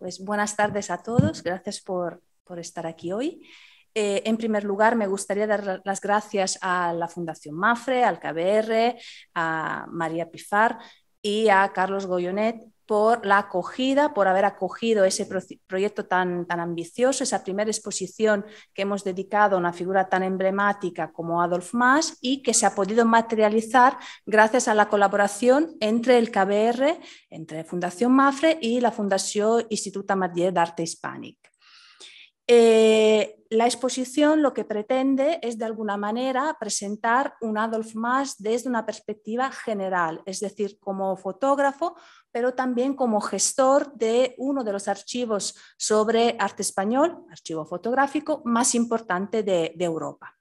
Pues buenas tardes a todos, gracias por, estar aquí hoy. Eh, en primer lugar, me gustaría dar las gracias a la Fundación Mafre, al KBR, a María Pifar y a Carlos Goyonet por la acogida, por haber acogido ese proyecto tan, tan ambicioso, esa primera exposición que hemos dedicado a una figura tan emblemática como Adolf Mas y que se ha podido materializar gracias a la colaboración entre el KBR, entre Fundación Mafre y la Fundación Instituto Madier d'Arte Hispánica. Eh, la exposición lo que pretende es, de alguna manera, presentar un Adolf Mas desde una perspectiva general, es decir, como fotógrafo, pero también como gestor de uno de los archivos sobre arte español, archivo fotográfico más importante de, Europa.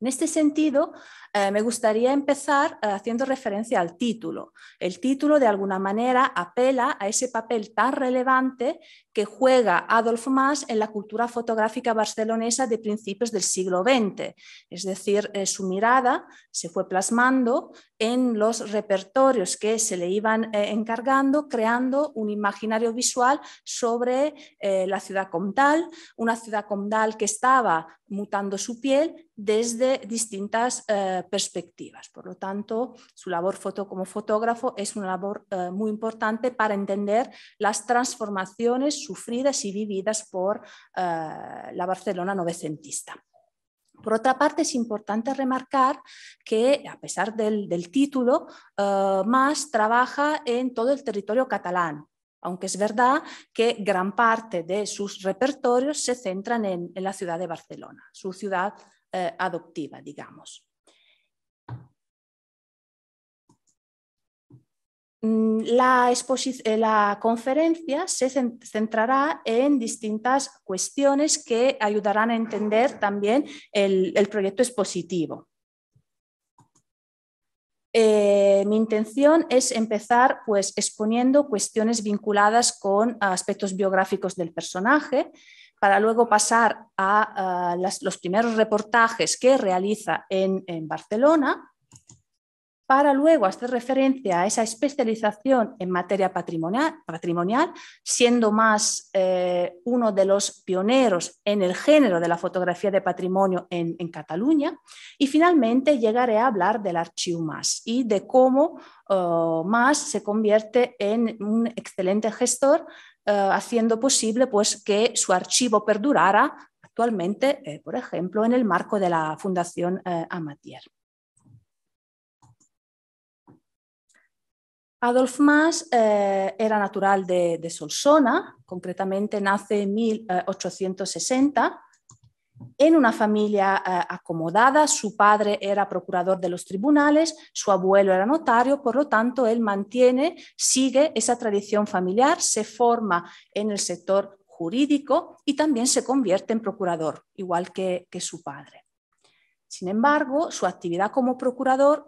En este sentido, eh, me gustaría empezar eh, haciendo referencia al título. El título, de alguna manera, apela a ese papel tan relevante que juega Adolf Mas en la cultura fotográfica barcelonesa de principios del siglo XX. Es decir, eh, su mirada se fue plasmando en los repertorios que se le iban eh, encargando, creando un imaginario visual sobre eh, la ciudad comtal, una ciudad comtal que estaba mutando su piel desde distintas perspectivas. Por lo tanto, su labor foto como fotógrafo es una labor muy importante para entender las transformaciones sufridas y vividas por eh, la Barcelona novecentista. Por otra parte, es importante remarcar que, a pesar del, título, eh, MAS trabaja en todo el territorio catalán, aunque es verdad que gran parte de sus repertorios se centran en, la ciudad de Barcelona, su ciudad eh, adoptiva, digamos. Mm, eh, la, conferencia se centrará en distintas cuestiones que ayudarán a entender también el, proyecto expositivo. Eh, mi intención es empezar pues, exponiendo cuestiones vinculadas con aspectos biográficos del personaje, para luego pasar a, los primeros reportajes que realiza en Barcelona para luego hacer referencia a esa especialización en materia patrimonial, patrimonial siendo más eh, uno de los pioneros en el género de la fotografía de patrimonio en, Cataluña. Y finalmente llegaré a hablar del archivo más y de cómo Mas oh, más se convierte en un excelente gestor, eh, haciendo posible pues, que su archivo perdurara actualmente, eh, por ejemplo, en el marco de la Fundación Amatier. Adolf Mas eh, era natural de, Solsona, concretamente nace en 1860 eh, en una familia eh, acomodada. Su padre era procurador de los tribunales, su abuelo era notario, por lo tanto él mantiene, sigue esa tradición familiar, se forma en el sector jurídico y también se convierte en procurador, igual que su padre. Sin embargo, su actividad como procurador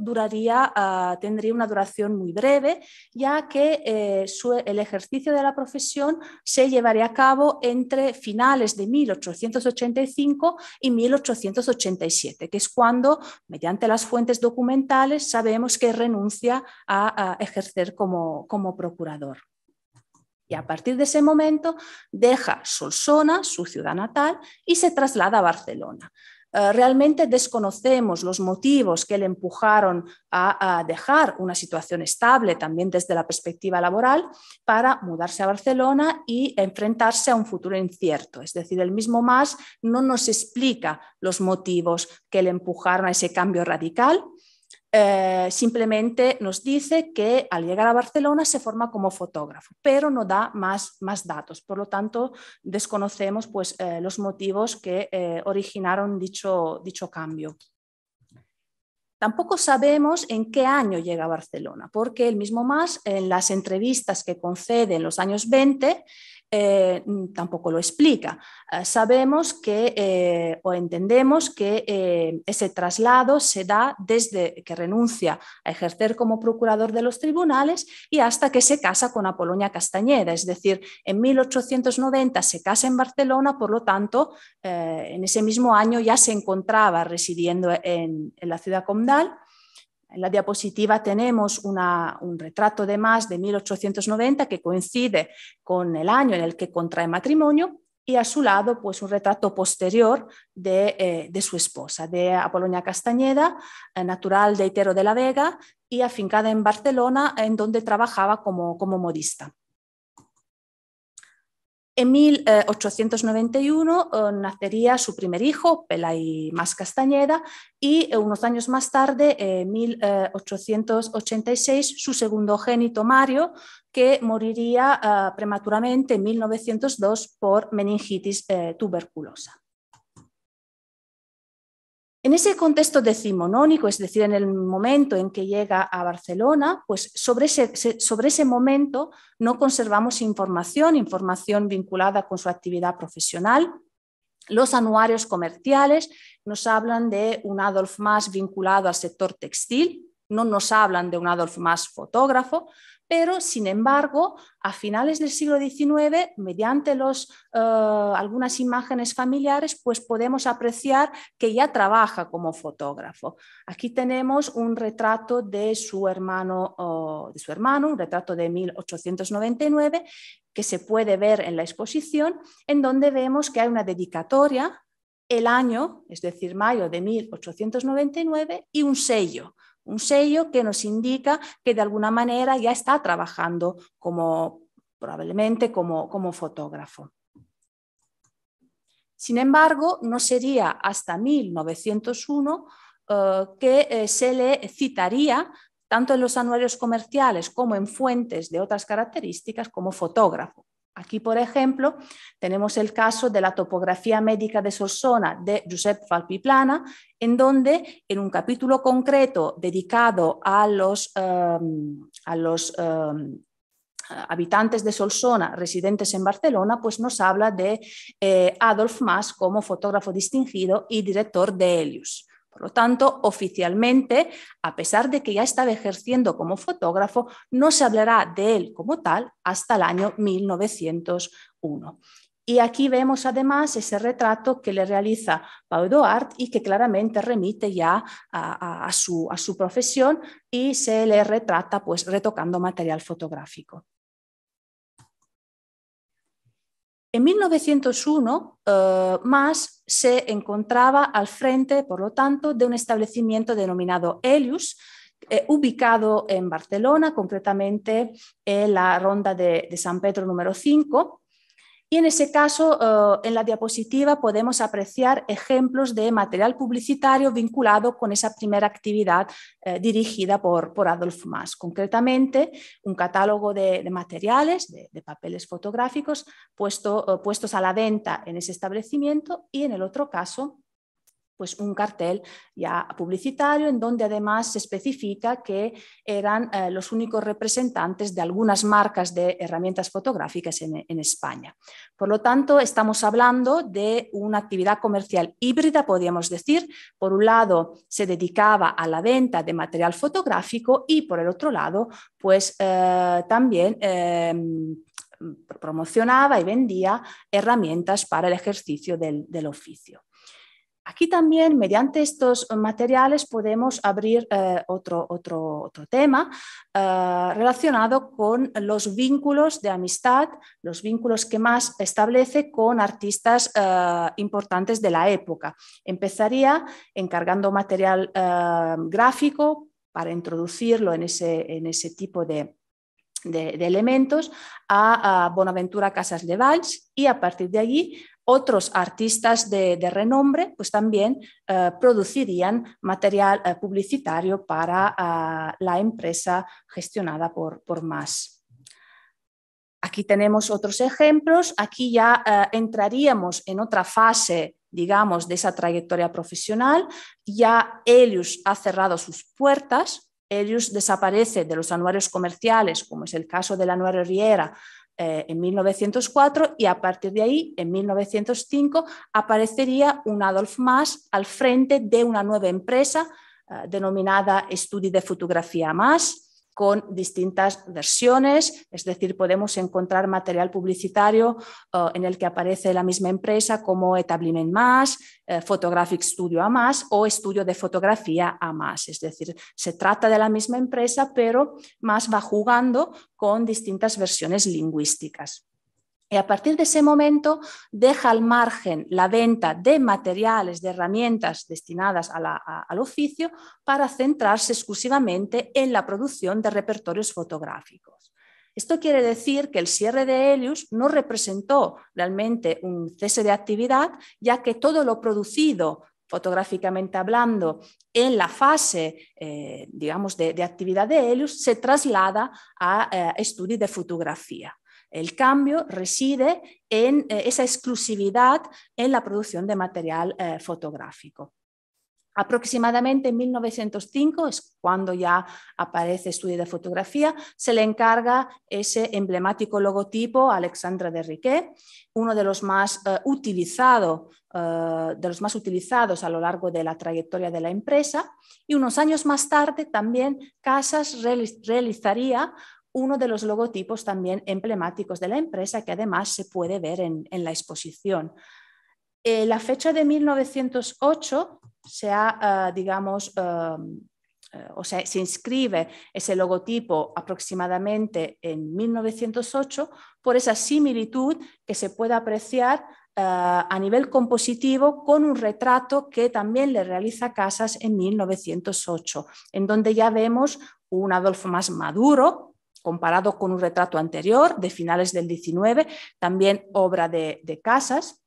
ah, tendría una duración muy breve, ya que eh, el ejercicio de la profesión se llevaría a cabo entre finales de 1885 y 1887, que es cuando, mediante las fuentes documentales, sabemos que renuncia a, ejercer como, como procurador. Y a partir de ese momento deja Solsona, su ciudad natal, y se traslada a Barcelona. Eh, realmente desconocemos los motivos que le empujaron a, a, dejar una situación estable, también desde la perspectiva laboral, para mudarse a Barcelona y enfrentarse a un futuro incierto. Es decir, el mismo Mas no nos explica los motivos que le empujaron a ese cambio radical eh, simplemente nos dice que al llegar a Barcelona se forma como fotógrafo, pero no da más, datos. Por lo tanto, desconocemos pues, eh, los motivos que eh, originaron dicho, dicho cambio. Tampoco sabemos en qué año llega a Barcelona, porque el mismo más en las entrevistas que concede en los años 20 eh, tampoco lo explica. Eh, sabemos que eh, o entendemos que ese traslado se da desde que renuncia a ejercer como procurador de los tribunales y hasta que se casa con Apolonia Castañeda, es decir, en 1890 se casa en Barcelona, por lo tanto, en ese mismo año ya se encontraba residiendo en, la ciudad condal en la diapositiva tenemos un retrato de más de 1890 que coincide con el año en el que contrae matrimonio y a su lado pues un retrato posterior de, eh, su esposa, de Apolonia Castañeda, eh, natural de Itero de la Vega y afincada en Barcelona, en donde trabajaba como modista. En 1891 eh, eh, nacería su primer hijo, Pelay Más Castañeda, y eh, unos años más tarde, en 1886, su segundo génito, Mario, que moriría prematuramente en 1902 por meningitis tuberculosa. En ese contexto decimonónico, es decir, en el momento en que llega a Barcelona, pues sobre ese, sobre ese momento no conservamos información, información vinculada con su actividad profesional, los anuarios comerciales nos hablan de un Adolf más vinculado al sector textil, no nos hablan de un Adolf más fotógrafo, pero sin embargo, a finales del siglo XIX, mediante eh, algunas imágenes familiares, pues podemos apreciar que ya trabaja como fotógrafo. Aquí tenemos un retrato de su hermano, de su hermano un retrato de 1899 que se puede ver en la exposición, en donde vemos que hay una dedicatoria, el año, es decir, mayo de 1899, y un sello un sello que nos indica que de alguna manera ya está trabajando como probablemente como, fotógrafo. Sin embargo, no sería hasta 1901 eh, que eh, se le citaría tanto en los anuarios comerciales como en fuentes de otras características como fotógrafo. Aquí, por ejemplo, tenemos el caso de la topografía médica de Solsona de Josep Falpiplana, en donde en un capítulo concreto dedicado a los, em, em, habitantes de Solsona residentes en Barcelona, pues nos habla de eh, Adolf Mas como fotógrafo distinguido y director de Helios. Por lo tanto, oficialmente, a pesar de que ya estaba ejerciendo como fotógrafo, no se hablará de él como tal hasta el año 1901. Y aquí vemos además ese retrato que le realiza Pau Duarte y que claramente remite ya a, a, su, a, su, profesión y se le retrata pues retocando material fotográfico. En 1901, más eh, Mas se encontraba al frente, por lo tanto, de un establecimiento denominado Elius, eh, ubicado en Barcelona, concretamente en la ronda de, de San Pedro número 5, y en ese caso, eh, en la diapositiva podemos apreciar ejemplos de material publicitario vinculado con esa primera actividad eh, dirigida por, Adolf Mas. Concretamente, un catálogo de, materiales, de, papeles fotográficos eh, puestos a la venta en ese establecimiento y en el otro caso, pues un cartel ya publicitario en donde además se especifica que eran eh, los únicos representantes de algunas marcas de herramientas fotográficas en, España. Por lo tanto, estamos hablando de una actividad comercial híbrida, podríamos decir. Por un lado, se dedicaba a la venta de material fotográfico y por el otro lado, pues eh, también... Em, promocionaba y vendía herramientas para el ejercicio del oficio. Aquí también, mediante estos materiales, podemos abrir eh, otro, otro, otro, tema eh, relacionado con los vínculos de amistad, los vínculos que más establece con artistas eh, importantes de la época. Empezaría encargando material gráfico para introducirlo en ese, en ese tipo de, elementos a, a Bonaventura Casas de Valls y a partir de allí otros artistas de, renombre pues también eh, producirían material eh, publicitario para ah, la empresa gestionada por, por MAS. Aquí tenemos otros ejemplos, aquí ya eh, entraríamos en otra fase digamos, de esa trayectoria profesional. Ya Elius ha cerrado sus puertas, Elius desaparece de los anuarios comerciales, como es el caso del anuario Riera, eh, en 1904 y a partir de ahí, en 1905, aparecería un Adolf Mas al frente de una nueva empresa eh, denominada Estudio de Fotografía Mas, con distintas versiones, es decir, podemos encontrar material publicitario eh, en el que aparece la misma empresa como Etabliment Más, eh, Photographic Studio A Más o Estudio de Fotografía A Más, es decir, se trata de la misma empresa, pero más va jugando con distintas versiones lingüísticas. Y a partir de ese momento deja al margen la venta de materiales, de herramientas destinadas al oficio para centrarse exclusivamente en la producción de repertorios fotográficos. Esto quiere decir que el cierre de Helios no representó realmente un cese de actividad, ya que todo lo producido fotográficamente hablando, en la fase, eh, digamos, de, actividad de Helios, se traslada a eh, estudios de fotografía. El cambio reside en eh, esa exclusividad en la producción de material eh, fotográfico. Aproximadamente en 1905, es cuando ya aparece estudio de fotografía, se le encarga ese emblemático logotipo a Alexandra de Riquet, uno de los más, eh, de los más utilizados a lo largo de la trayectoria de la empresa. Y unos años más tarde también Casas realizaría uno de los logotipos también emblemáticos de la empresa que además se puede ver en, la exposición. Eh, la fecha de 1908 se ha, eh, digamos, eh, o sea, se inscribe ese logotipo aproximadamente en 1908 por esa similitud que se puede apreciar a nivel compositivo con un retrato que también le realiza Casas en 1908, en donde ya vemos un Adolfo más maduro, comparado con un retrato anterior de finales del 19 también obra de, Casas,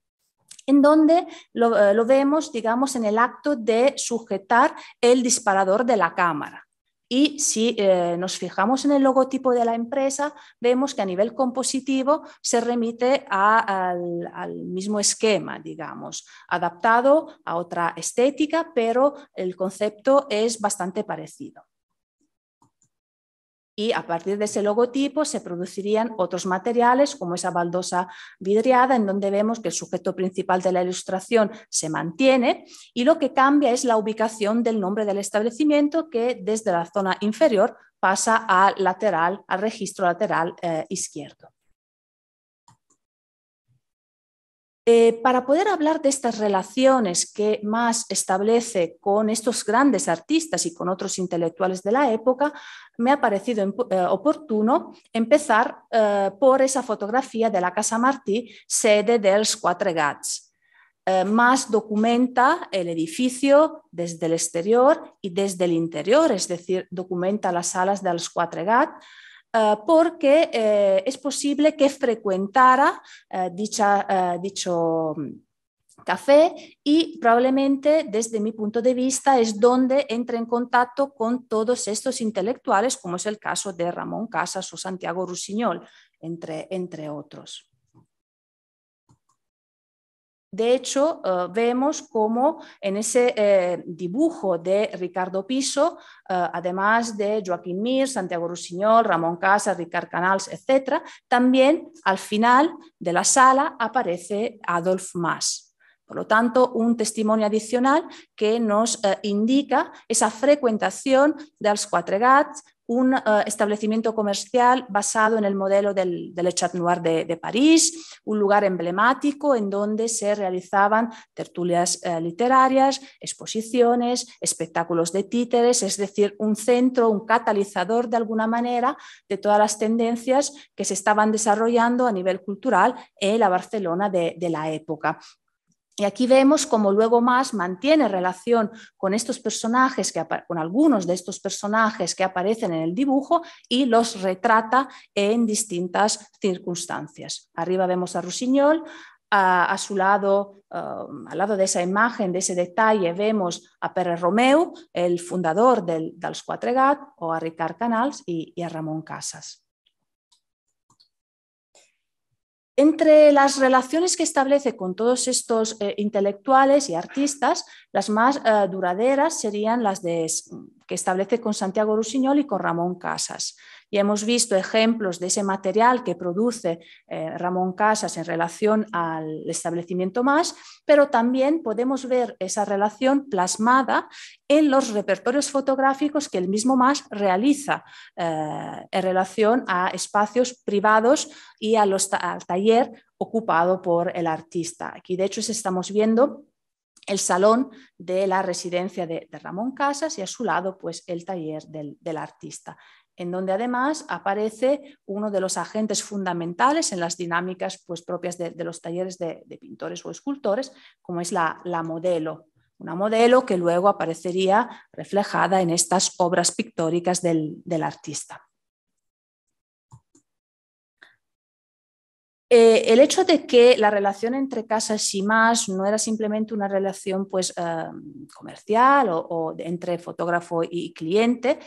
en donde eh, lo, vemos, digamos, en el acto de sujetar el disparador de la cámara. Y si eh, nos fijamos en el logotipo de la empresa, vemos que a nivel compositivo se remite al, al, mismo esquema, digamos, adaptado a otra estética, pero el concepto es bastante parecido y a partir de ese logotipo se producirían otros materiales como esa baldosa vidriada en donde vemos que el sujeto principal de la ilustración se mantiene y lo que cambia es la ubicación del nombre del establecimiento que desde la zona inferior pasa al lateral, al registro lateral eh, izquierdo. Eh, para poder hablar de estas relaciones que más establece con estos grandes artistas y con otros intelectuales de la época, me ha parecido eh, oportuno empezar eh, por esa fotografía de la Casa Martí, sede de dels Quatre Gats. más documenta el edificio desde el exterior y desde el interior, es decir, documenta las salas de los Quatre Gats eh, porque eh, es posible que frecuentara eh, dicho mm, café y probablemente desde mi punto de vista es donde entra en contacto con todos estos intelectuales, como es el caso de Ramón Casas o Santiago Rusiñol, entre, entre otros. De hecho, eh, vemos cómo en ese eh, dibujo de Ricardo Piso, eh, además de Joaquín Mir, Santiago Rusiñol, Ramón Casas, Ricard Canals, etc., también al final de la sala aparece Adolf Mas. Por lo tanto, un testimonio adicional que nos indica esa frecuentación de los Gats, un eh, establecimiento comercial basado en el modelo del, del Chat Noir de, París, un lugar emblemático en donde se realizaban tertulias eh, literarias, exposiciones, espectáculos de títeres, es decir, un centro, un catalizador de alguna manera de todas las tendencias que se estaban desarrollando a nivel cultural en la Barcelona de la época. Y aquí vemos cómo luego más mantiene relación con estos personajes, con algunos de estos personajes que aparecen en el dibujo y los retrata en distintas circunstancias. Arriba vemos a Rusiñol, a, su lado, um, al lado de esa imagen, de ese detalle, vemos a Pérez Romeu, el fundador del, dels Quatre o a Ricard Canals y, y a Ramón Casas. Entre las relaciones que establece con todos estos eh, intelectuales y artistas, las más eh, duraderas serían las que establece con Santiago Rusiñol y con Ramón Casas, y hemos visto ejemplos de ese material que produce eh, Ramón Casas en relación al establecimiento más, pero también podemos ver esa relación plasmada en los repertorios fotográficos que el mismo más realiza eh, en relación a espacios privados y a los al taller ocupado por el artista. Aquí, de hecho, estamos viendo el salón de la residencia de, Ramón Casas y a su lado pues el taller del, artista en donde además aparece uno de los agentes fundamentales en las dinámicas pues, propias de, los talleres de, pintores o escultores, como es la, modelo, una modelo que luego aparecería reflejada en estas obras pictóricas del, artista. Eh, el hecho de que la relación entre casas y más no era simplemente una relación pues, eh, comercial o entre fotógrafo y cliente,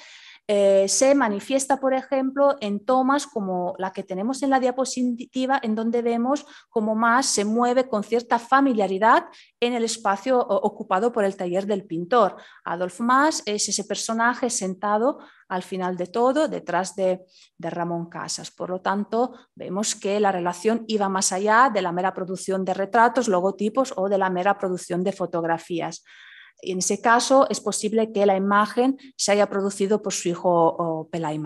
eh, se manifiesta, por ejemplo, en tomas como la que tenemos en la diapositiva, en donde vemos cómo más se mueve con cierta familiaridad en el espacio ocupado por el taller del pintor. Adolf Mas es ese personaje sentado al final de todo, detrás de, Ramón Casas. Por lo tanto, vemos que la relación iba más allá de la mera producción de retratos, logotipos o de la mera producción de fotografías. En ese caso, es posible que la imagen se haya producido por su hijo Pelay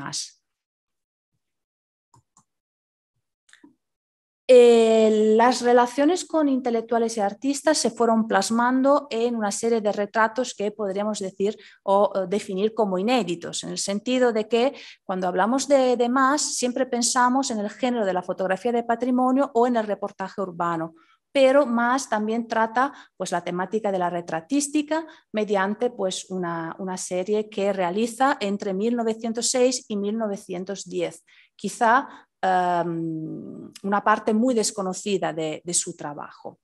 eh, las relaciones con intelectuales y artistas se fueron plasmando en una serie de retratos que podríamos decir o, definir como inéditos, en el sentido de que cuando hablamos de, de más siempre pensamos en el género de la fotografía de patrimonio o en el reportaje urbano pero más también trata pues, la temática de la retratística mediante pues, una, serie que realiza entre 1906 y 1910, quizá em, una parte muy desconocida de, su trabajo.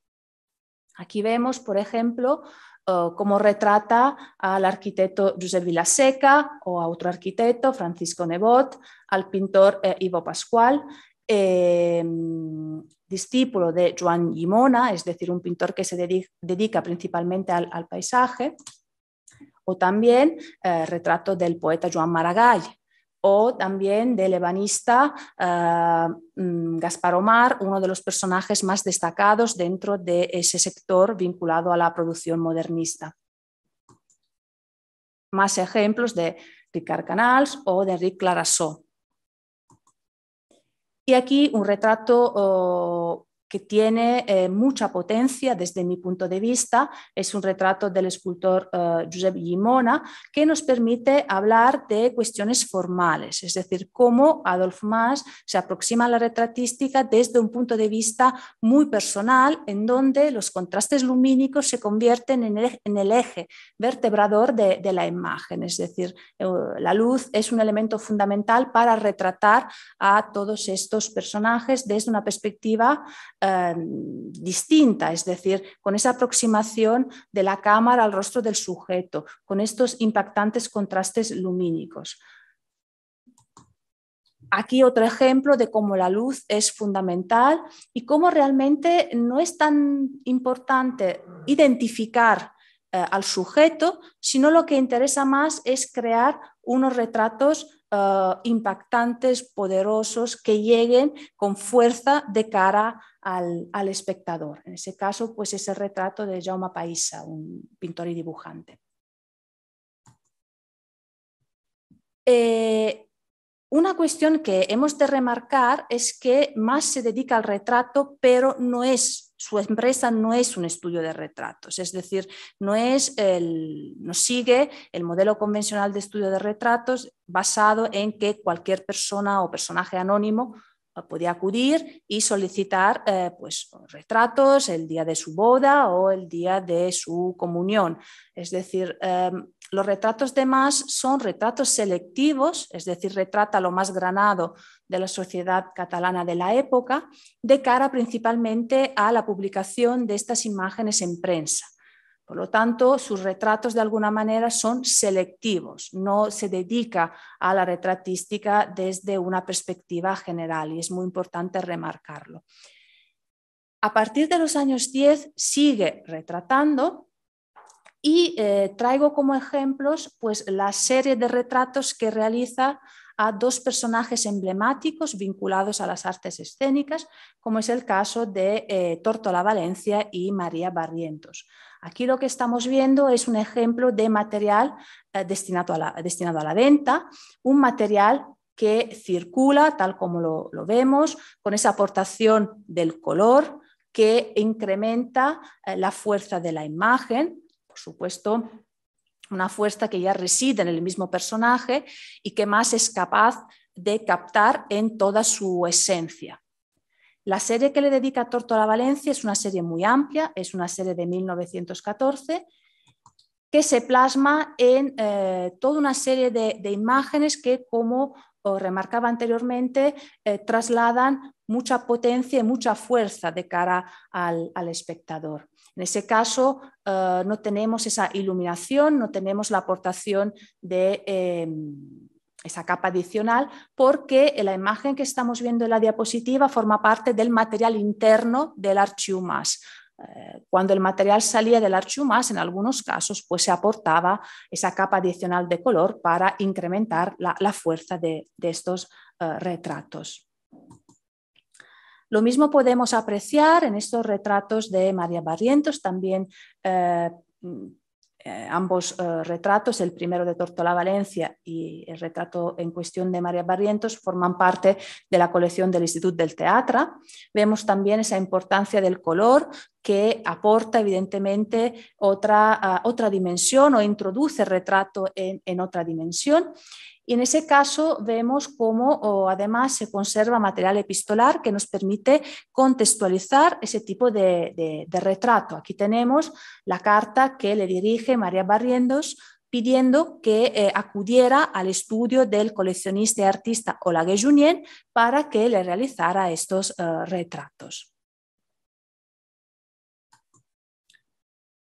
Aquí vemos, por ejemplo, eh, cómo retrata al arquitecto José Vilaseca o a otro arquitecto, Francisco Nebot, al pintor eh, Ivo Pascual, em, discípulo de Joan Gimona, es decir, un pintor que se dedica principalmente al, paisaje, o también eh, retrato del poeta Joan Maragall, o también del ebanista eh, mm, Gaspar Omar, uno de los personajes más destacados dentro de ese sector vinculado a la producción modernista. Más ejemplos de Ricard Canals o de Enric Clarasó. Y aquí un retrato oh, que tiene eh, mucha potencia desde mi punto de vista. Es un retrato del escultor Giuseppe eh, Gimona que nos permite hablar de cuestiones formales, es decir, cómo Adolf Mas se aproxima a la retratística desde un punto de vista muy personal, en donde los contrastes lumínicos se convierten en el, eje vertebrador de, la imagen, es decir, eh, la luz es un elemento fundamental para retratar a todos estos personajes desde una perspectiva Em, distinta, es decir, con esa aproximación de la cámara al rostro del sujeto, con estos impactantes contrastes lumínicos. Aquí otro ejemplo de cómo la luz es fundamental y cómo realmente no es tan importante identificar eh, al sujeto, sino lo que interesa más es crear unos retratos eh, impactantes, poderosos, que lleguen con fuerza de cara al, espectador. En ese caso, pues es el retrato de Jaume Paisa, un pintor y dibujante. Eh, una cuestión que hemos de remarcar es que más se dedica al retrato, pero no es su empresa no es un estudio de retratos, es decir, no, es el, no sigue el modelo convencional de estudio de retratos basado en que cualquier persona o personaje anónimo podía acudir y solicitar eh, pues, retratos el día de su boda o el día de su comunión. Es decir, em, los retratos de más son retratos selectivos, es decir, retrata lo más granado de la sociedad catalana de la época, de cara principalmente a la publicación de estas imágenes en prensa. Por lo tanto, sus retratos de alguna manera son selectivos, no se dedica a la retratística desde una perspectiva general y es muy importante remarcarlo. A partir de los años 10 sigue retratando y eh, traigo como ejemplos pues, la serie de retratos que realiza a dos personajes emblemáticos vinculados a las artes escénicas, como es el caso de eh, Tortola Valencia y María Barrientos. Aquí lo que estamos viendo es un ejemplo de material eh, destinado, a la, venta, un material que circula, tal como lo, vemos, con esa aportación del color que incrementa eh, la fuerza de la imagen, por supuesto, una fuerza que ya reside en el mismo personaje y que más es capaz de captar en toda su esencia. La serie que le dedica Torto a Valencia es una serie muy amplia, es una serie de 1914 que se plasma en eh, toda una serie de, imágenes que, como remarcaba anteriormente, eh, trasladan mucha potencia y mucha fuerza de cara al espectador. En ese caso, eh, no tenemos esa iluminación, no tenemos la aportación de em, esa capa adicional, porque la imagen que estamos viendo en la diapositiva forma parte del material interno del archiumas eh, cuando el material salía del archumas, en algunos casos, pues se aportaba esa capa adicional de color para incrementar la, fuerza de, estos eh, retratos. Lo mismo podemos apreciar en estos retratos de María Barrientos, también eh, eh, ambos eh, retratos, el primero de Tortola Valencia y el retrato en cuestión de María Barrientos, forman parte de la colección del Instituto del Teatro. Vemos también esa importancia del color que aporta evidentemente otra, otra dimensión o introduce retrato en otra dimensión. Y en ese caso vemos cómo además se conserva material epistolar que nos permite contextualizar ese tipo de, retrato. Aquí tenemos la carta que le dirige María Barriendos pidiendo que eh, acudiera al estudio del coleccionista y artista Olague Junien para que le realizara estos eh, retratos.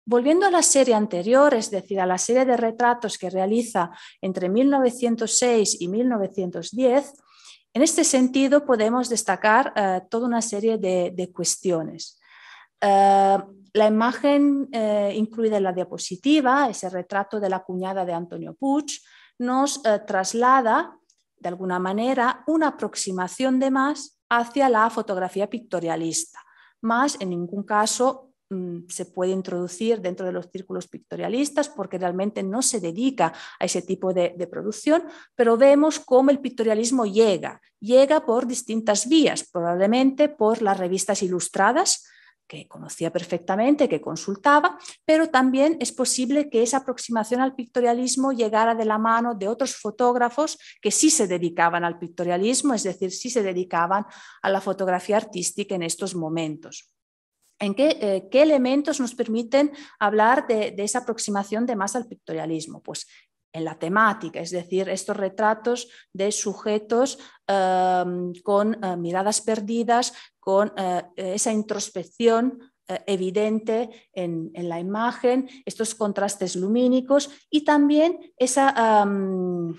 Volviendo a la serie anterior, es decir, a la serie de retratos que realiza entre 1906 y 1910, en este sentido podemos destacar eh, toda una serie de, cuestiones. Eh, la imagen eh, incluida en la diapositiva, ese retrato de la cuñada de Antonio Puch, nos traslada, de alguna manera, una aproximación de más hacia la fotografía pictorialista, más en ningún caso Mm, se puede introducir dentro de los círculos pictorialistas porque realmente no se dedica a ese tipo de, producción, pero vemos cómo el pictorialismo llega. Llega por distintas vías, probablemente por las revistas ilustradas que conocía perfectamente, que consultaba, pero también es posible que esa aproximación al pictorialismo llegara de la mano de otros fotógrafos que sí se dedicaban al pictorialismo, es decir, sí se dedicaban a la fotografía artística en estos momentos en eh, qué, elementos nos permiten hablar de, esa aproximación de más al pictorialismo. Pues en la temática, es decir, estos retratos de sujetos em, con eh, miradas perdidas, con eh, esa introspección evidente en, la imagen, estos contrastes lumínicos y también em,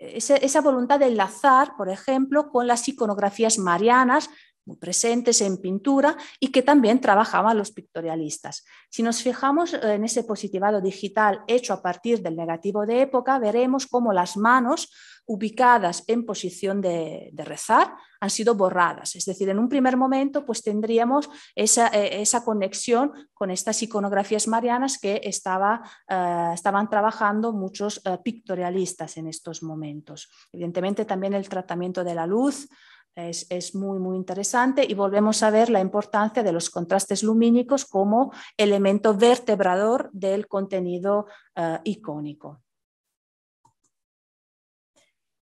esa, voluntad de enlazar, por ejemplo, con las iconografías marianas, muy presentes en pintura y que también trabajaban los pictorialistas. Si nos fijamos eh, en ese positivado digital hecho a partir del negativo de época, veremos cómo las manos ubicadas en posición de, rezar han sido borradas. Es decir, en un primer momento pues tendríamos esa, eh, conexión con estas iconografías marianas que eh, estaban trabajando muchos pictorialistas en estos momentos. Evidentemente también el tratamiento de la luz, es, muy, muy interesante y volvemos a ver la importancia de los contrastes lumínicos como elemento vertebrador del contenido eh, icónico.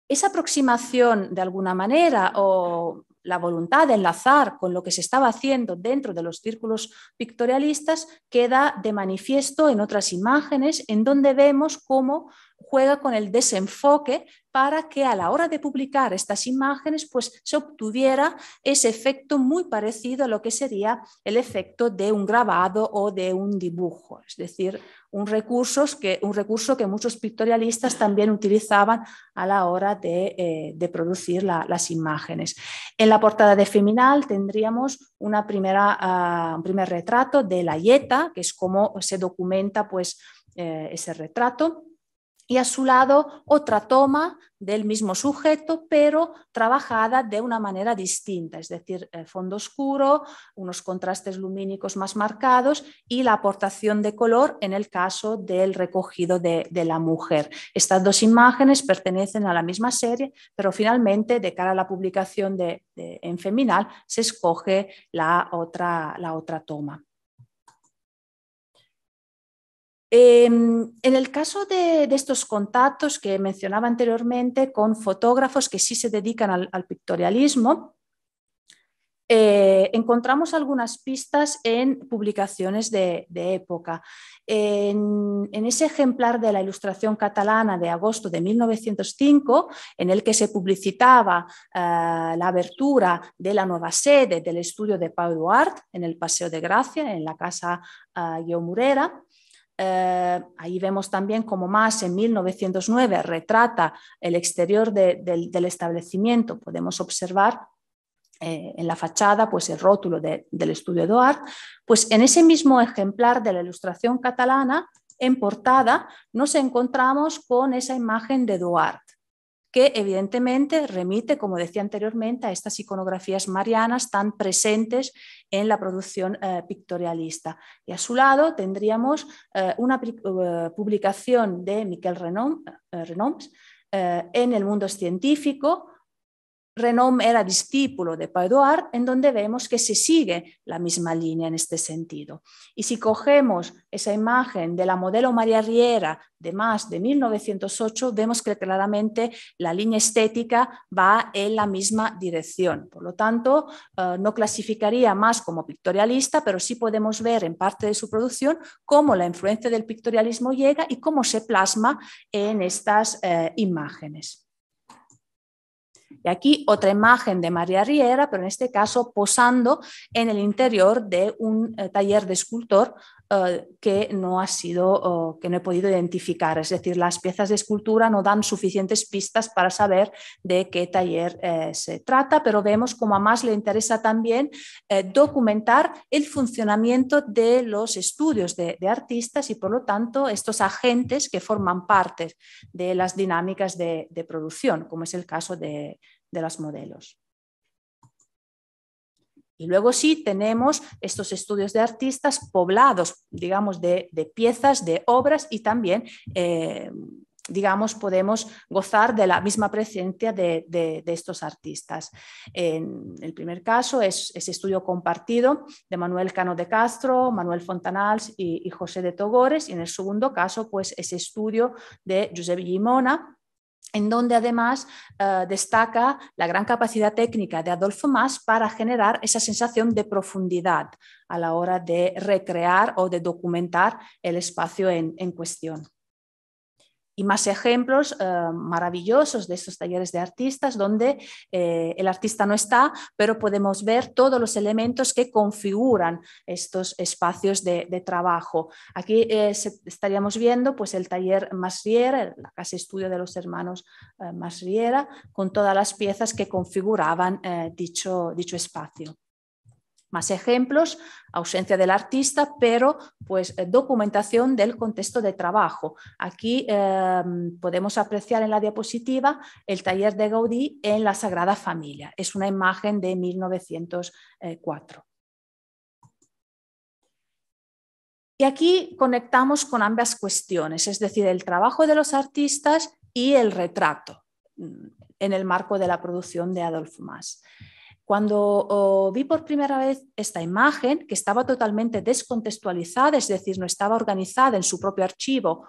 Esa aproximación, de alguna manera, o la voluntad de enlazar con lo que se estaba haciendo dentro de los círculos pictorialistas queda de manifiesto en otras imágenes en donde vemos cómo juega con el desenfoque para que a la hora de publicar estas imágenes pues, se obtuviera ese efecto muy parecido a lo que sería el efecto de un grabado o de un dibujo, es decir, un recurso que, un recurso que muchos pictorialistas también utilizaban a la hora de, eh, producir las imágenes. En la portada de Feminal tendríamos una primera, ah, un primer retrato de la yeta, que es como se documenta pues, eh, ese retrato y a su lado otra toma del mismo sujeto, pero trabajada de una manera distinta, es decir, eh, fondo oscuro, unos contrastes lumínicos más marcados y la aportación de color en el caso del recogido de, la mujer. Estas dos imágenes pertenecen a la misma serie, pero finalmente, de cara a la publicación en Feminal, se escoge la otra toma. Em, en el caso de, estos contactos que mencionaba anteriormente con fotógrafos que sí se dedican al, pictorialismo, eh, encontramos algunas pistas en publicaciones de, época. En, ese ejemplar de la Ilustración Catalana de agosto de 1905, en el que se publicitaba eh, la abertura de la nueva sede del estudio de Pau Duarte en el Paseo de Gracia, en la Casa eh, eh, ahí vemos también cómo más en 1909 retrata el exterior del establecimiento. Podemos observar eh, en la fachada pues el rótulo del estudio Eduard. Pues en ese mismo ejemplar de la ilustración catalana, en portada, nos encontramos con esa imagen de Eduard que evidentemente remite, como decía anteriormente, a estas iconografías marianas tan presentes en la producción eh, pictorialista. Y a su lado tendríamos eh, una eh, publicación de Miquel Renoms en el mundo científico, Renom era discípulo de Eduard, en donde vemos que se sigue la misma línea en este sentido. Y si cogemos esa imagen de la modelo María Riera de más de 1908, vemos que claramente la línea estética va en la misma dirección. Por lo tanto, eh, no clasificaría más como pictorialista, pero sí podemos ver en parte de su producción cómo la influencia del pictorialismo llega y cómo se plasma en estas eh, imágenes. Y aquí otra imagen de María Riera, pero en este caso posando en el interior de un eh, taller de escultor eh, que no ha sido, eh, que no he podido identificar. Es decir, las piezas de escultura no dan suficientes pistas para saber de qué taller eh, se trata, pero vemos como a más le interesa también documentar el funcionamiento de los estudios de, artistas y, por lo tanto, estos agentes que forman parte de las dinámicas de, producción, como es el caso de, de los modelos. Y luego sí tenemos estos estudios de artistas poblados, digamos, de, piezas, de obras y también... Eh, digamos, podemos gozar de la misma presencia de, estos artistas. En el primer caso es ese estudio compartido de Manuel Cano de Castro, Manuel Fontanals y, y José de Togores, y en el segundo caso, pues ese estudio de Giuseppe Gimona, en donde además eh, destaca la gran capacidad técnica de Adolfo Mas para generar esa sensación de profundidad a la hora de recrear o de documentar el espacio en cuestión y más ejemplos eh, maravillosos de estos talleres de artistas donde eh, el artista no está, pero podemos ver todos los elementos que configuran estos espacios de, trabajo. Aquí eh, estaríamos viendo pues, el taller Masriera, la casa estudio de los hermanos Masriera, con todas las piezas que configuraban dicho espacio. Más ejemplos, ausencia del artista, pero pues eh, documentación del contexto de trabajo. Aquí em, podemos apreciar en la diapositiva el taller de Gaudí en la Sagrada Familia. Es una imagen de 1904. Y aquí conectamos con ambas cuestiones, es decir, el trabajo de los artistas y el retrato mm, en el marco de la producción de Adolf Mas. Cuando vi por primera vez esta imagen, que estaba totalmente descontextualizada, es decir, no estaba organizada en su propio archivo,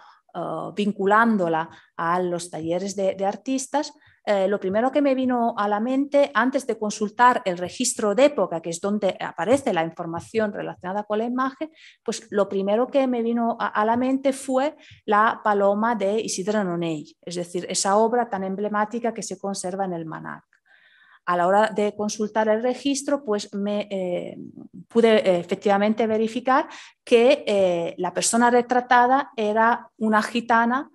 vinculándola a los talleres de, artistas, eh, lo primero que me vino a la mente antes de consultar el registro de época, que es donde aparece la información relacionada con la imagen, pues lo primero que me vino a, la mente fue la paloma de Isidro Noney, es decir, esa obra tan emblemática que se conserva en el maná a la hora de consultar el registro, pues me eh, pude eh, efectivamente verificar que eh, la persona retratada era una gitana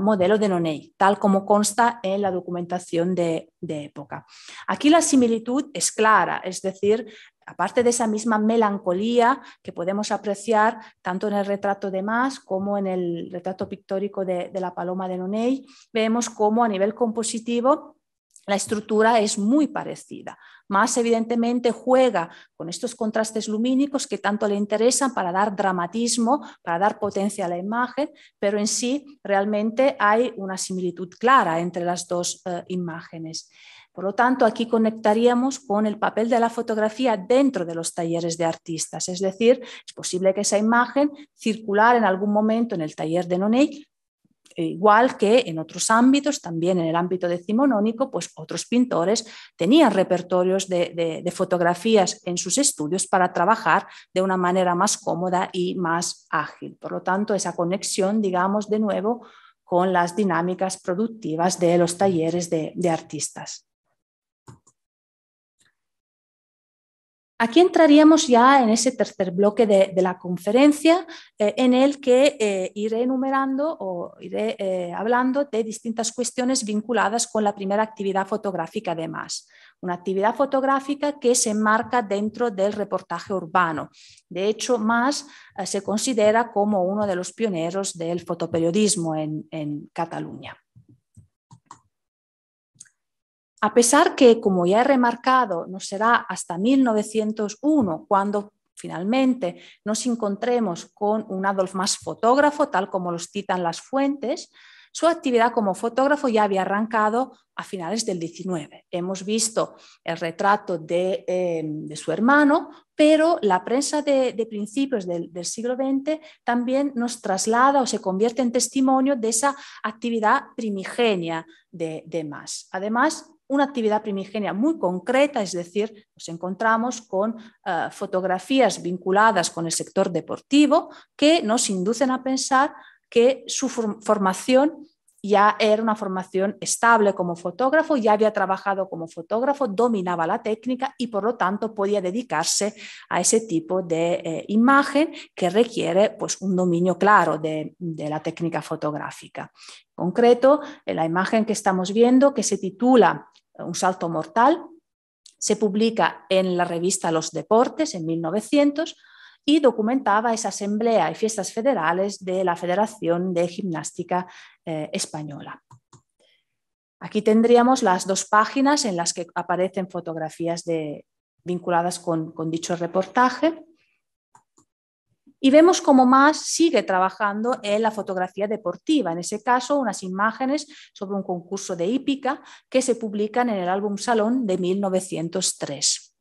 modelo de Noney, tal como consta en la documentación de, época. Aquí la similitud es clara, es decir, aparte de esa misma melancolía que podemos apreciar tanto en el retrato de más como en el retrato pictórico de, la Paloma de Noney, vemos cómo a nivel compositivo la estructura es muy parecida. Más evidentemente juega con estos contrastes lumínicos que tanto le interesan para dar dramatismo, para dar potencia a la imagen, pero en sí realmente hay una similitud clara entre las dos eh, imágenes. Por lo tanto, aquí conectaríamos con el papel de la fotografía dentro de los talleres de artistas. Es decir, es posible que esa imagen circular en algún momento en el taller de Nonet. Eh, igual que en otros ámbitos, también en el ámbito decimonónico, pues otros pintores tenían repertorios de, fotografías en sus estudios para trabajar de una manera más cómoda y más ágil. Por lo tanto, esa conexión, digamos, de nuevo, con las dinámicas productivas de los talleres de, artistas. Aquí entraríamos ya en ese tercer bloque de, la conferencia, eh, en el que eh, iré enumerando o iré eh, hablando de distintas cuestiones vinculadas con la primera actividad fotográfica de MAS. Una actividad fotográfica que se enmarca dentro del reportaje urbano. De hecho, MAS se considera como uno de los pioneros del fotoperiodismo en Cataluña. A pesar que, como ya he remarcado, no será hasta 1901 cuando finalmente nos encontremos con un Adolf más fotógrafo, tal como los citan las fuentes, su actividad como fotógrafo ya había arrancado a finales del 19. Hemos visto el retrato eh, de, su hermano, pero la prensa de, principios del, siglo XX también nos traslada o se convierte en testimonio de esa actividad primigenia de, de Además, una actividad primigenia muy concreta, es decir, nos encontramos con eh, fotografías vinculadas con el sector deportivo que nos inducen a pensar que su formación ya era una formación estable como fotógrafo, ya había trabajado como fotógrafo, dominaba la técnica y por lo tanto podía dedicarse a ese tipo de eh, imagen que requiere pues, un dominio claro de, la técnica fotográfica. En concreto, en la imagen que estamos viendo, que se titula un salto mortal. Se publica en la revista Los Deportes en 1900 y documentaba esa asamblea y fiestas federales de la Federación de Gimnástica eh, Española. Aquí tendríamos las dos páginas en las que aparecen fotografías vinculadas con dicho reportaje. Y vemos cómo más sigue trabajando en la fotografía deportiva, en ese caso unas imágenes sobre un concurso de hípica que se publican en el álbum Salón de 1903.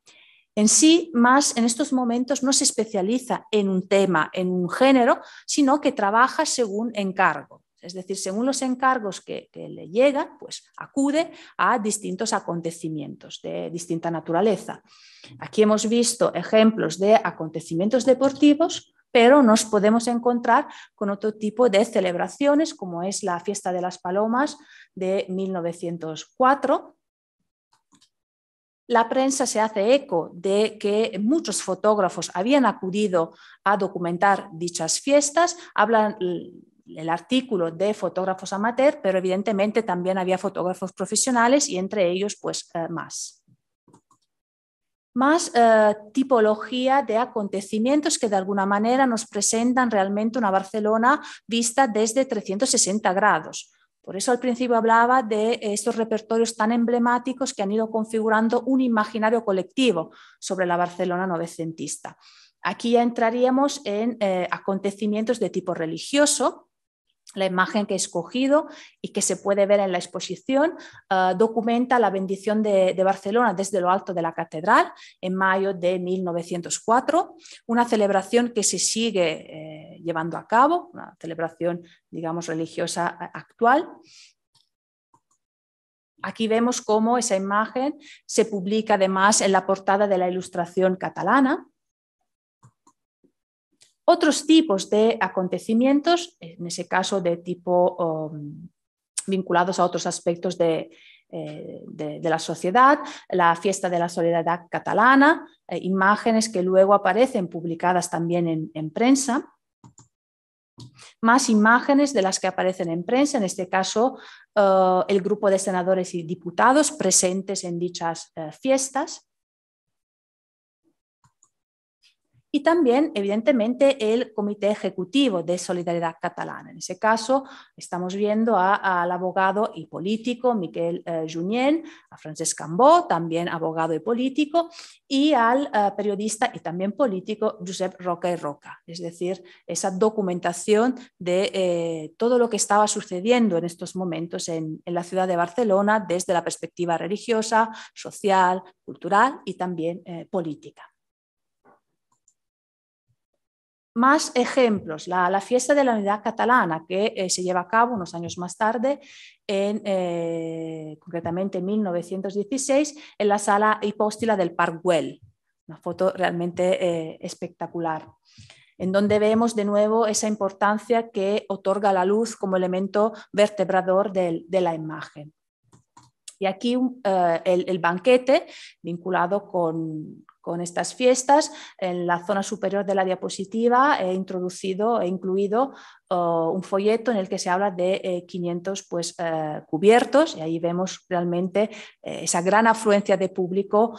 En sí, más en estos momentos no se especializa en un tema, en un género, sino que trabaja según encargo. Es decir, según los encargos que, que, le llegan, pues acude a distintos acontecimientos de distinta naturaleza. Aquí hemos visto ejemplos de acontecimientos deportivos pero nos podemos encontrar con otro tipo de celebraciones, como es la fiesta de las palomas de 1904. La prensa se hace eco de que muchos fotógrafos habían acudido a documentar dichas fiestas, hablan el artículo de fotógrafos amateur, pero evidentemente también había fotógrafos profesionales y entre ellos pues eh, más más eh, tipología de acontecimientos que de alguna manera nos presentan realmente una Barcelona vista desde 360 grados. Por eso al principio hablaba de estos repertorios tan emblemáticos que han ido configurando un imaginario colectivo sobre la Barcelona novecentista. Aquí ya entraríamos en eh, acontecimientos de tipo religioso, la imagen que he escogido y que se puede ver en la exposición eh, documenta la bendición de, Barcelona desde lo alto de la catedral en mayo de 1904, una celebración que se sigue eh, llevando a cabo, una celebración, digamos, religiosa actual. Aquí vemos cómo esa imagen se publica además en la portada de la Ilustración catalana otros tipos de acontecimientos, en ese caso de tipo um, vinculados a otros aspectos eh, de, la sociedad, la fiesta de la solidaridad catalana, eh, imágenes que luego aparecen publicadas también en, prensa más imágenes de las que aparecen en prensa, en este caso eh, el grupo de senadores y diputados presentes en dichas fiestas, y también, evidentemente, el Comité Ejecutivo de Solidaridad Catalana. En ese caso, estamos viendo al abogado y político Miquel eh, a Francesc Cambó, también abogado y político, y al eh, periodista y también político Josep Roca y Roca. Es decir, esa documentación de eh, todo lo que estaba sucediendo en estos momentos en la ciudad de Barcelona desde la perspectiva religiosa, social, cultural y también eh, política. Más ejemplos, la, fiesta de la unidad catalana que eh, se lleva a cabo unos años más tarde, en, eh, concretamente en 1916, en la sala hipóstila del Güell, Una foto realmente eh, espectacular, en donde vemos de nuevo esa importancia que otorga la luz como elemento vertebrador de, la imagen. Y aquí el, el, banquete vinculado con, con estas fiestas, en la zona superior de la diapositiva he introducido, he incluido un folleto en el que se habla de 500 eh, pues, eh, cubiertos y ahí vemos realmente eh, esa gran afluencia de público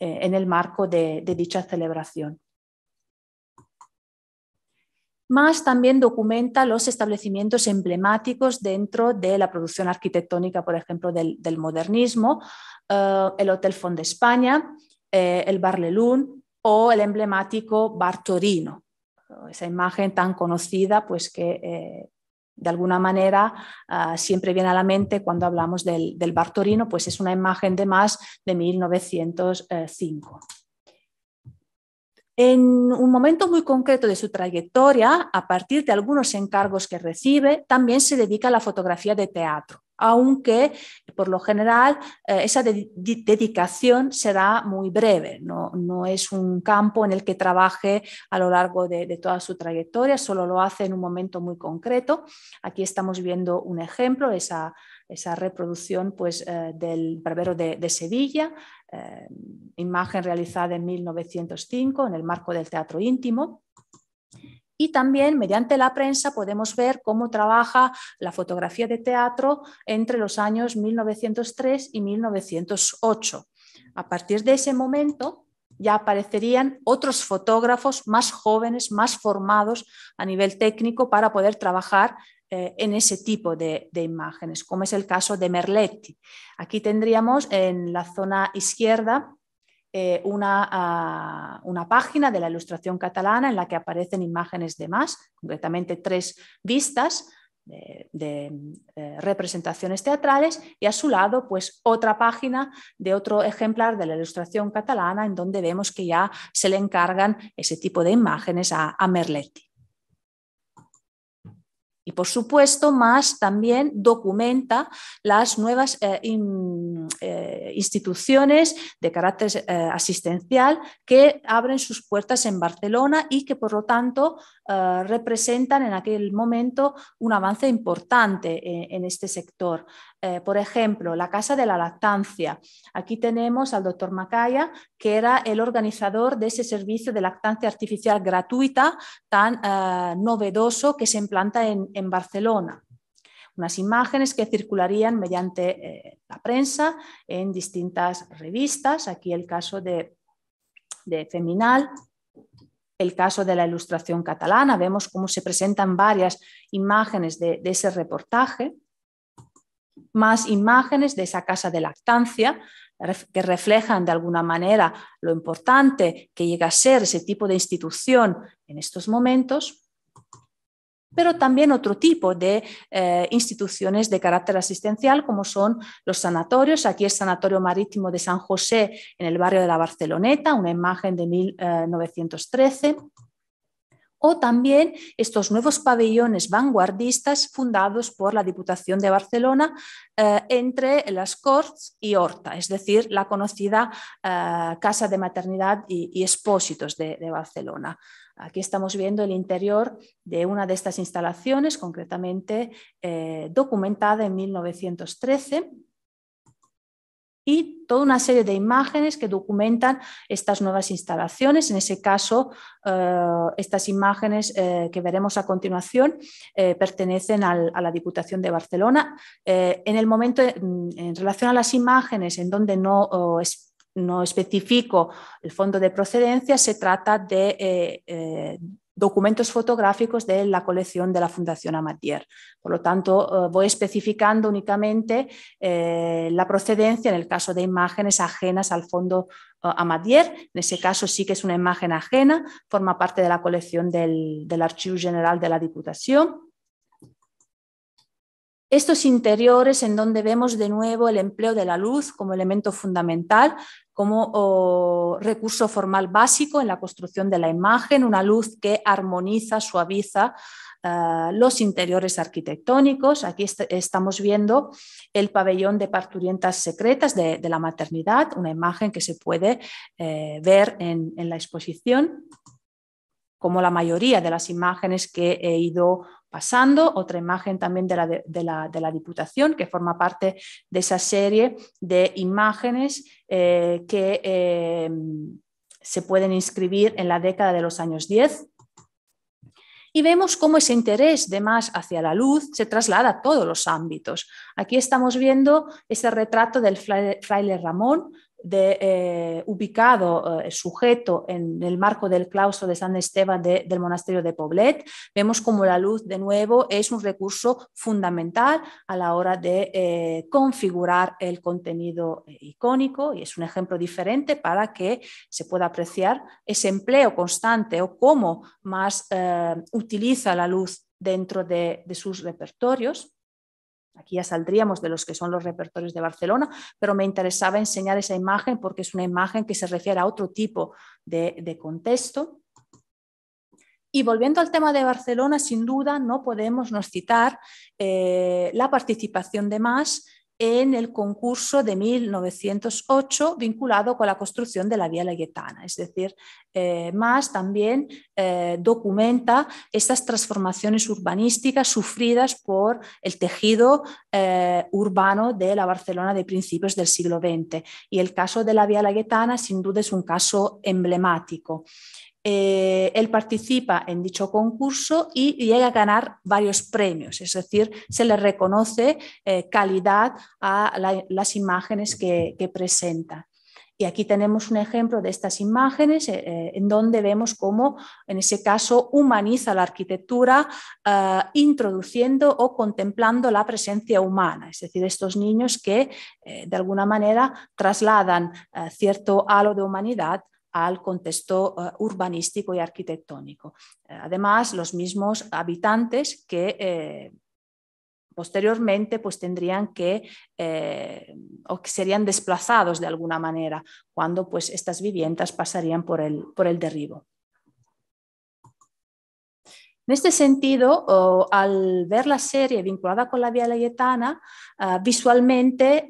en el marco de, dicha celebración más también documenta los establecimientos emblemáticos dentro de la producción arquitectónica, por ejemplo, del, modernismo, el Hotel Fond de España, eh, el Barlelun o el emblemático Bartorino, esa imagen tan conocida, pues que eh, de alguna manera ah, siempre viene a la mente cuando hablamos del, del, Bartorino, pues es una imagen de más de 1905. En un momento muy concreto de su trayectoria, a partir de algunos encargos que recibe, también se dedica a la fotografía de teatro aunque por lo general eh, esa dedicación será muy breve, no, es un campo en el que trabaje a lo largo de, toda su trayectoria, solo lo hace en un momento muy concreto. Aquí estamos viendo un ejemplo, esa, esa reproducción pues, eh, del barbero de, Sevilla, eh, imagen realizada en 1905 en el marco del teatro íntimo. Y también mediante la prensa podemos ver cómo trabaja la fotografía de teatro entre los años 1903 y 1908. A partir de ese momento ya aparecerían otros fotógrafos más jóvenes, más formados a nivel técnico para poder trabajar eh, en ese tipo de, imágenes, como es el caso de Merletti. Aquí tendríamos en la zona izquierda eh, ah, una, página de la ilustración catalana en la que aparecen imágenes de más, concretamente tres vistas de, eh, representaciones teatrales y a su lado pues otra página de otro ejemplar de la ilustración catalana en donde vemos que ya se le encargan ese tipo de imágenes a Merletti. Y por supuesto, más también documenta las nuevas eh, eh, instituciones de carácter eh, asistencial que abren sus puertas en Barcelona y que, por lo tanto, representan en aquel momento un avance importante en este sector. Eh, por ejemplo, la Casa de la Lactancia. Aquí tenemos al doctor Macaya, que era el organizador de ese servicio de lactancia artificial gratuita tan eh, novedoso que se implanta en, Barcelona. Unas imágenes que circularían mediante eh, la prensa en distintas revistas. Aquí el caso de, Feminal, el caso de la ilustración catalana. Vemos cómo se presentan varias imágenes de ese reportaje más imágenes de esa casa de lactancia que reflejan de alguna manera lo importante que llega a ser ese tipo de institución en estos momentos, pero también otro tipo de eh, instituciones de carácter asistencial, como son los sanatorios. Aquí el Sanatorio Marítimo de San José, en el barrio de la Barceloneta, una imagen de 1913 o también estos nuevos pabellones vanguardistas fundados por la Diputación de Barcelona eh, entre las Corts y Horta, es decir, la conocida eh, Casa de Maternidad y, Expósitos de, Barcelona. Aquí estamos viendo el interior de una de estas instalaciones, concretamente eh, documentada en 1913 y toda una serie de imágenes que documentan estas nuevas instalaciones. En ese caso, eh, estas imágenes eh, que veremos a continuación eh, pertenecen a la Diputación de Barcelona. en el momento, mm, en, relación a las imágenes en donde no no especifico el fondo de procedencia, se trata de documentos fotográficos de la colección de la Fundación Amatier. Por lo tanto, eh, voy especificando únicamente eh, la procedencia en el caso de imágenes ajenas al fondo Amadier. Eh, Amatier. En ese caso sí que es una imagen ajena, forma parte de la colección del Archivo General de la Diputación. Estos interiores en donde vemos de nuevo el empleo de la luz como elemento fundamental, como recurso formal básico en la construcción de la imagen, una luz que armoniza, suaviza eh, los interiores arquitectónicos. Aquí estamos viendo el pabellón de parturientas secretas de, la maternidad, una imagen que se puede eh, ver en la exposición como la mayoría de las imágenes que he ido pasando, otra imagen también de la, Diputación, que forma parte de esa serie de imágenes eh, que em, se pueden inscribir en la década de los años 10. Y vemos cómo ese interés de más hacia la luz se traslada a todos los ámbitos. Aquí estamos viendo ese retrato del fraile Ramón, de, eh, ubicado eh, sujeto en el marco del claustro de San Esteban del monasterio de Poblet, vemos como la luz de nuevo es un recurso fundamental a la hora de eh, configurar el contenido icónico y es un ejemplo diferente para que se pueda apreciar ese empleo constante o cómo más utiliza la luz dentro de sus repertorios. Aquí ya saldríamos de los que son los repertorios de Barcelona, pero me interesaba enseñar esa imagen porque es una imagen que se refiere a otro tipo de, contexto. Y volviendo al tema de Barcelona, sin duda no podemos nos citar eh, la participación de más en el concurso de 1908 vinculado con la construcción de la Vía Laguetana. Es decir, eh, más también eh, documenta estas transformaciones urbanísticas sufridas por el tejido eh, urbano de la Barcelona de principios del siglo XX. Y el caso de la Vía Laguetana sin duda es un caso emblemático. Eh, él participa en dicho concurso y llega a ganar varios premios, es decir, se le reconoce eh, calidad a las imágenes que, presenta. Y aquí tenemos un ejemplo de estas imágenes eh, en donde vemos cómo, en ese caso, humaniza la arquitectura introduciendo o contemplando la presencia humana. Es decir, estos niños que, de alguna manera, trasladan cierto halo de humanidad al contexto eh, urbanístico y arquitectónico. Eh, además, los mismos habitantes que eh, posteriormente pues, tendrían que o que serían desplazados de alguna manera cuando pues, estas viviendas pasarían por el, por el derribo. En este sentido, al ver la serie vinculada con la Vía Layetana, ah, visualmente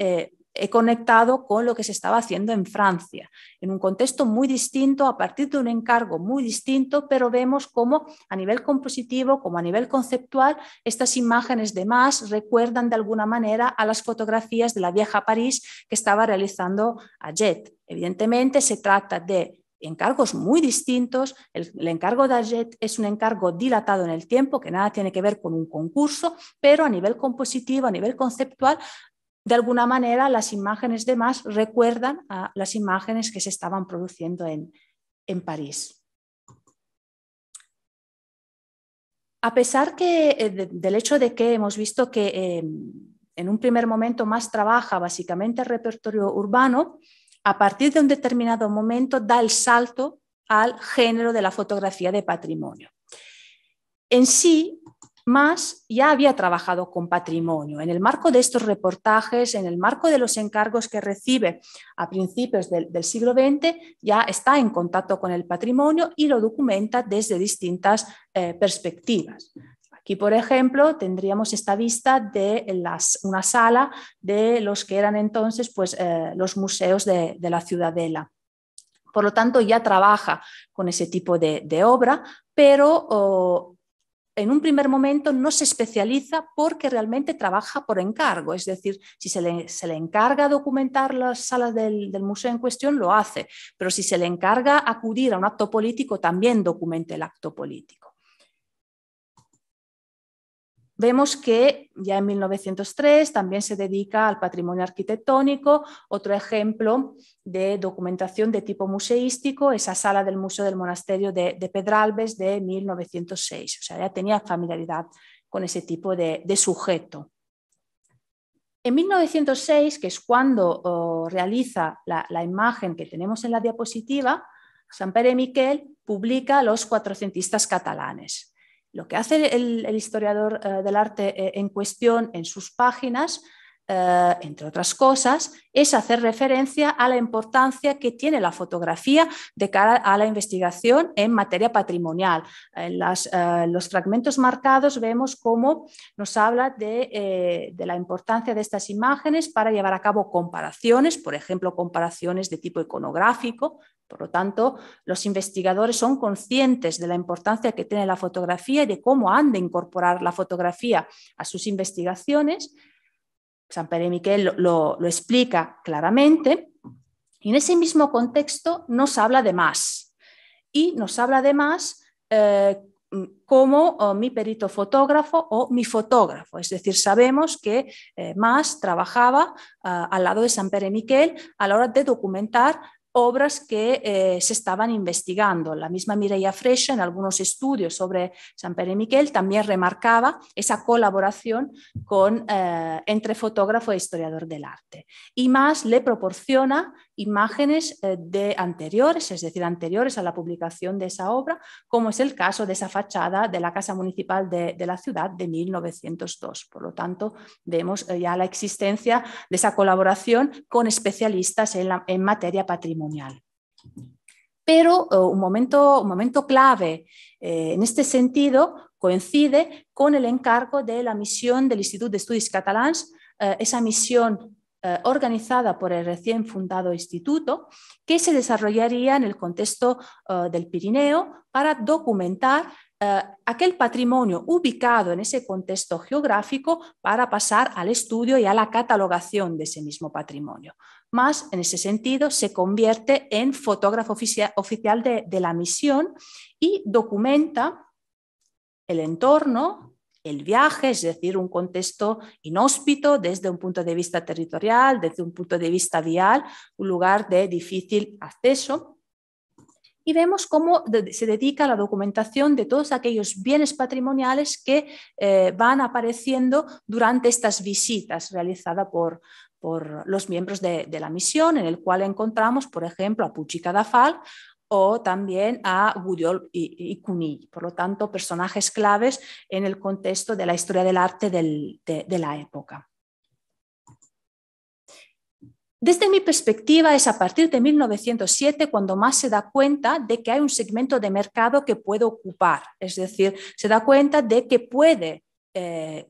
he conectado con lo que se estaba haciendo en Francia, en un contexto muy distinto, a partir de un encargo muy distinto, pero vemos cómo a nivel compositivo, como a nivel conceptual, estas imágenes de más recuerdan de alguna manera a las fotografías de la vieja París que estaba realizando Ajet. Evidentemente se trata de encargos muy distintos. El, encargo de Ajet es un encargo dilatado en el tiempo, que nada tiene que ver con un concurso, pero a nivel compositivo, a nivel conceptual, de alguna manera las imágenes de más recuerdan a las imágenes que se estaban produciendo en, París. A pesar que, eh, del hecho de que hemos visto que eh, en un primer momento más trabaja básicamente el repertorio urbano, a partir de un determinado momento da el salto al género de la fotografía de patrimonio. En sí, más ya había trabajado con patrimonio. En el marco de estos reportajes, en el marco de los encargos que recibe a principios del, siglo XX, ya está en contacto con el patrimonio y lo documenta desde distintas eh, perspectivas. Aquí, por ejemplo, tendríamos esta vista de una sala de los que eran entonces pues, eh, los museos de, la ciudadela. Por lo tanto, ya trabaja con ese tipo de, obra, pero oh, en un primer momento no se especializa porque realmente trabaja por encargo, es decir, si se le, se le encarga documentar las salas del, museo en cuestión, lo hace, pero si se le encarga acudir a un acto político, también documenta el acto político. Vemos que ya en 1903 también se dedica al patrimonio arquitectónico. Otro ejemplo de documentación de tipo museístico, esa sala del Museo del Monasterio de, de Pedralbes de 1906. O sea, ya tenía familiaridad con ese tipo de, sujeto. En 1906, que es cuando realiza la, imagen que tenemos en la diapositiva, San Pere Miquel publica Los Cuatrocentistas Catalanes. Lo que hace el, historiador eh, del arte eh, en cuestión en sus páginas eh, entre otras cosas, es hacer referencia a la importancia que tiene la fotografía de cara a la investigación en materia patrimonial. En eh, los fragmentos marcados vemos cómo nos habla eh, de, la importancia de estas imágenes para llevar a cabo comparaciones, por ejemplo, comparaciones de tipo iconográfico. Por lo tanto, los investigadores son conscientes de la importancia que tiene la fotografía y de cómo han de incorporar la fotografía a sus investigaciones. San Pere Miquel lo, explica claramente, y en ese mismo contexto nos habla de más. Y nos habla de más eh, como oh, mi perito fotógrafo o mi fotógrafo. Es decir, sabemos que eh, más trabajaba ah, al lado de San Pere Miquel a la hora de documentar obras que eh, se estaban investigando. La misma Mireia Fresha en algunos estudios sobre San Pere Miquel también remarcaba esa colaboración con, eh, entre fotógrafo e historiador del arte. Y más le proporciona imágenes eh, de anteriores, es decir, anteriores a la publicación de esa obra, como es el caso de esa fachada de la Casa Municipal de, la ciudad de 1902. Por lo tanto, vemos eh, ya la existencia de esa colaboración con especialistas en, materia patrimonial. Pero eh, un, momento, un momento clave en este sentido coincide con el encargo de la misión del Instituto de Estudios Catalans, esa misión eh, organizada por el recién fundado instituto, que se desarrollaría en el contexto eh, del Pirineo para documentar eh, aquel patrimonio ubicado en ese contexto geográfico para pasar al estudio y a la catalogación de ese mismo patrimonio. Más, en ese sentido, se convierte en fotógrafo oficial de la misión y documenta el entorno, el viaje, es decir, un contexto inhóspito desde un punto de vista territorial, desde un punto de vista vial, un lugar de difícil acceso. Y vemos cómo se dedica la documentación de todos aquellos bienes patrimoniales que eh, van apareciendo durante estas visitas realizadas por, por los miembros de, la misión, en el cual encontramos, por ejemplo, a Puchi Cadafal o también a Gudiol y, y por lo tanto, personajes claves en el contexto de la historia del arte de, la época. Desde mi perspectiva, es a partir de 1907 cuando más se da cuenta de que hay un segmento de mercado que puede ocupar, es decir, se da cuenta de que puede eh,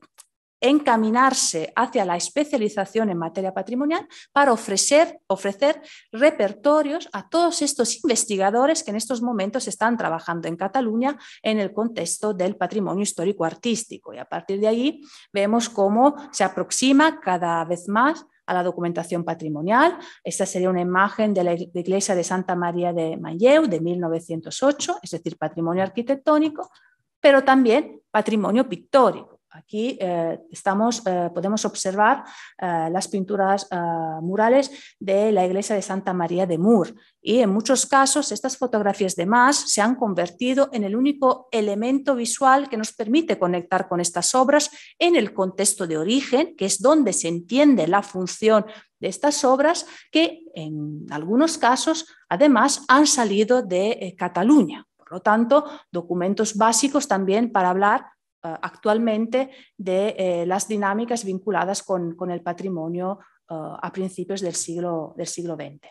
encaminarse hacia la especialización en materia patrimonial para ofrecer, ofrecer repertorios a todos estos investigadores que en estos momentos están trabajando en Cataluña en el contexto del patrimonio histórico artístico. Y a partir de ahí vemos cómo se aproxima cada vez más a la documentación patrimonial. Esta sería una imagen de la iglesia de Santa María de Mayeu de 1908, es decir, patrimonio arquitectónico, pero también patrimonio pictórico Aquí eh, estamos, eh, podemos observar eh, las pinturas murales de la iglesia de Santa María de Mur. Y en muchos casos estas fotografías de más se han convertido en el único elemento visual que nos permite conectar con estas obras en el contexto de origen, que es donde se entiende la función de estas obras, que en algunos casos además han salido de Cataluña. Por lo tanto, documentos básicos también para hablar eh, actualmente de eh, las dinámicas vinculadas con, el patrimonio eh, a principios del siglo, del siglo XX.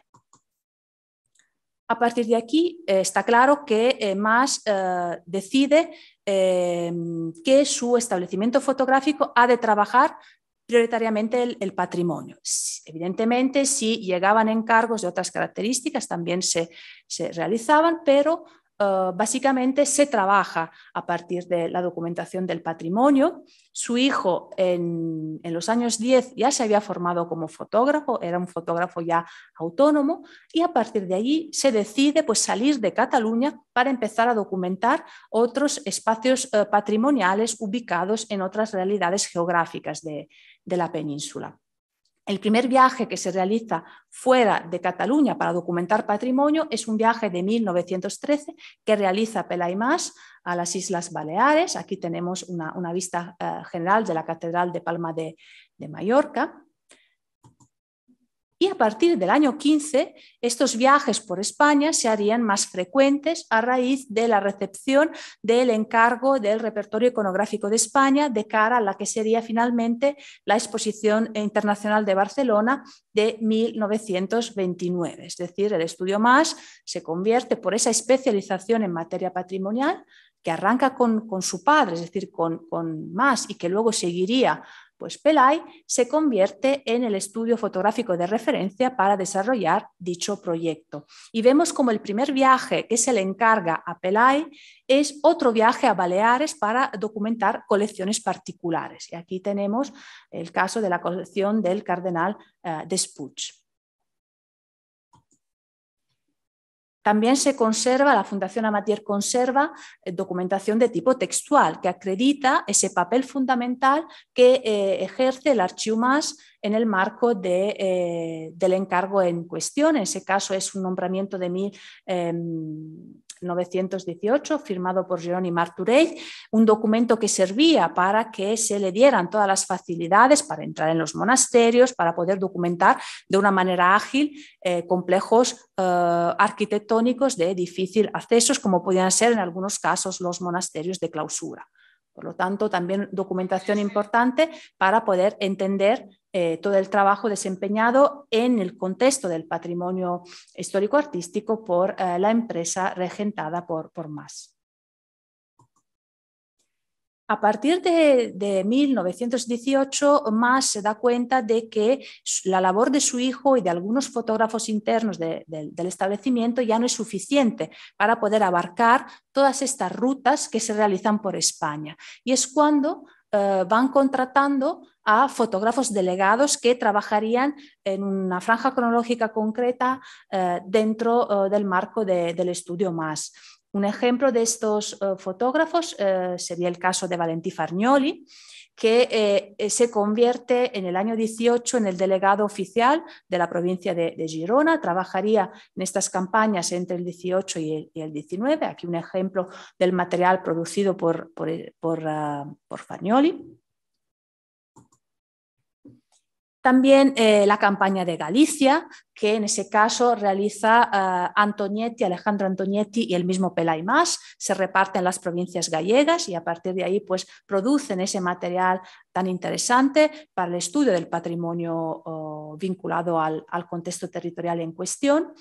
A partir de aquí está claro que más Mas decide que su establecimiento fotográfico ha de trabajar prioritariamente el, patrimonio. Evidentemente, si llegaban encargos de otras características, también se realizaban, pero eh, básicamente se trabaja a partir de la documentación del patrimonio. Su hijo en, los años 10 ya se había formado como fotógrafo, era un fotógrafo ya autónomo y a partir de allí se decide pues, salir de Cataluña para empezar a documentar otros espacios eh, patrimoniales ubicados en otras realidades geográficas de la península. El primer viaje que se realiza fuera de Cataluña para documentar patrimonio es un viaje de 1913 que realiza Pelaymás a las Islas Baleares. Aquí tenemos una, vista eh, general de la Catedral de Palma de Mallorca. Y a partir del año 15, estos viajes por España se harían más frecuentes a raíz de la recepción del encargo del repertorio iconográfico de España de cara a la que sería finalmente la Exposición Internacional de Barcelona de 1929. Es decir, el estudio más se convierte por esa especialización en materia patrimonial que arranca con, su padre, es decir, con, con más y que luego seguiría pues PELAI se convierte en el estudio fotográfico de referencia para desarrollar dicho proyecto. Y vemos como el primer viaje que se le encarga a Pelay es otro viaje a Baleares para documentar colecciones particulares. Y aquí tenemos el caso de la colección del cardenal eh, de Sputsch. También se conserva, la Fundación Amatier conserva eh, documentación de tipo textual que acredita ese papel fundamental que eh, ejerce el más en el marco eh, del encargo en cuestión. En ese caso es un nombramiento de mil, em, 1918, firmado por Jerónimo y un documento que servía para que se le dieran todas las facilidades para entrar en los monasterios, para poder documentar de una manera ágil eh, complejos eh, arquitectónicos de difícil acceso, como podían ser en algunos casos los monasterios de clausura. Por lo tanto, también documentación importante para poder entender eh, todo el trabajo desempeñado en el contexto del patrimonio histórico-artístico por eh, la empresa regentada por, por MAS. A partir de, 1918, más se da cuenta de que la labor de su hijo y de algunos fotógrafos internos del establecimiento ya no es suficiente para poder abarcar todas estas rutas que se realizan por España. Y es cuando eh, van contratando a fotógrafos delegados que trabajarían en una franja cronológica concreta eh, dentro eh, del marco del estudio más. Un ejemplo de estos eh, fotógrafos eh, sería el caso de Valentí Farnioli, que eh, se convierte en el año 18 en el delegado oficial de la provincia de, Girona. Trabajaría en estas campañas entre el 18 y el, 19. Aquí un ejemplo del material producido por, por ah, Fagnoli. También eh, la campaña de Galicia, que en ese caso realiza eh, Antonietti, Alejandro Antonietti y el mismo Pelay Más, se reparten las provincias gallegas y a partir de ahí pues, producen ese material tan interesante para el estudio del patrimonio vinculado al contexto territorial en cuestión.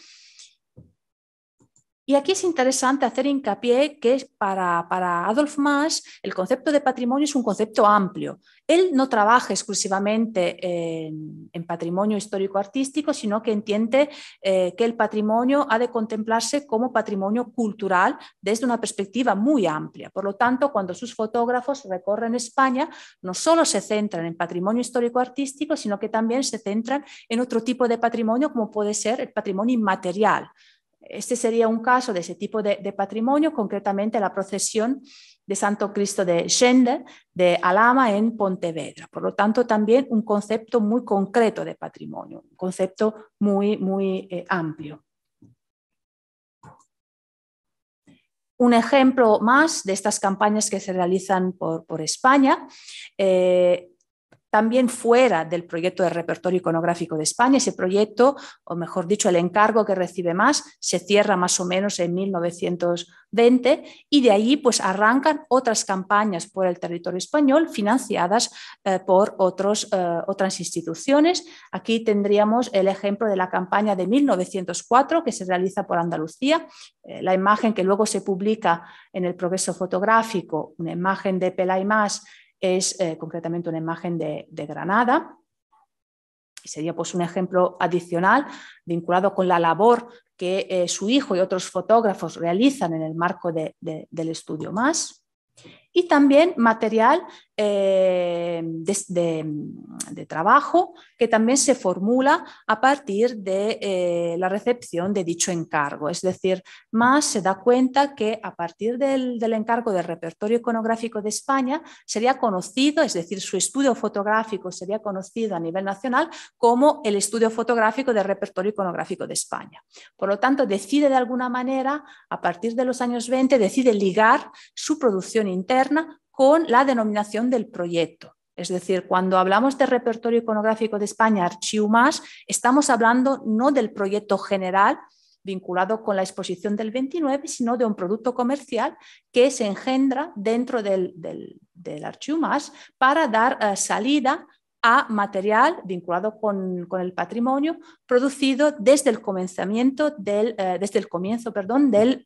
Y aquí es interesante hacer hincapié que para, para Adolf Mas el concepto de patrimonio es un concepto amplio. Él no trabaja exclusivamente en, patrimonio histórico-artístico, sino que entiende eh, que el patrimonio ha de contemplarse como patrimonio cultural desde una perspectiva muy amplia. Por lo tanto, cuando sus fotógrafos recorren España, no solo se centran en patrimonio histórico-artístico, sino que también se centran en otro tipo de patrimonio, como puede ser el patrimonio inmaterial este sería un caso de ese tipo de, patrimonio, concretamente la procesión de Santo Cristo de Schende de Alama en Pontevedra. Por lo tanto, también un concepto muy concreto de patrimonio, un concepto muy, muy eh, amplio. un ejemplo más de estas campañas que se realizan por, España eh, también fuera del proyecto de repertorio iconográfico de España. Ese proyecto, o mejor dicho, el encargo que recibe más, se cierra más o menos en 1920 y de allí pues arrancan otras campañas por el territorio español financiadas eh, por eh, otras instituciones. Aquí tendríamos el ejemplo de la campaña de 1904 que se realiza por Andalucía, eh, la imagen que luego se publica en el progreso fotográfico, una imagen de y Más es eh, concretamente una imagen de, Granada. sería pues, un ejemplo adicional vinculado con la labor que eh, su hijo y otros fotógrafos realizan en el marco del estudio más y también material eh, de, trabajo que también se formula a partir de eh, la recepción de dicho encargo. Es decir, más se da cuenta que a partir del, del, encargo del repertorio iconográfico de España sería conocido, es decir, su estudio fotográfico sería conocido a nivel nacional como el estudio fotográfico del repertorio iconográfico de España. Por lo tanto, decide de alguna manera, a partir de los años 20, decide ligar su producción interna con la denominación del proyecto. Es decir, cuando hablamos de repertorio iconográfico de España, Archivo estamos hablando no del proyecto general vinculado con la exposición del 29, sino de un producto comercial que se engendra dentro del, del, para dar eh, salida a material vinculado con, el patrimonio producido desde el, comenzamiento del, eh, comienzo del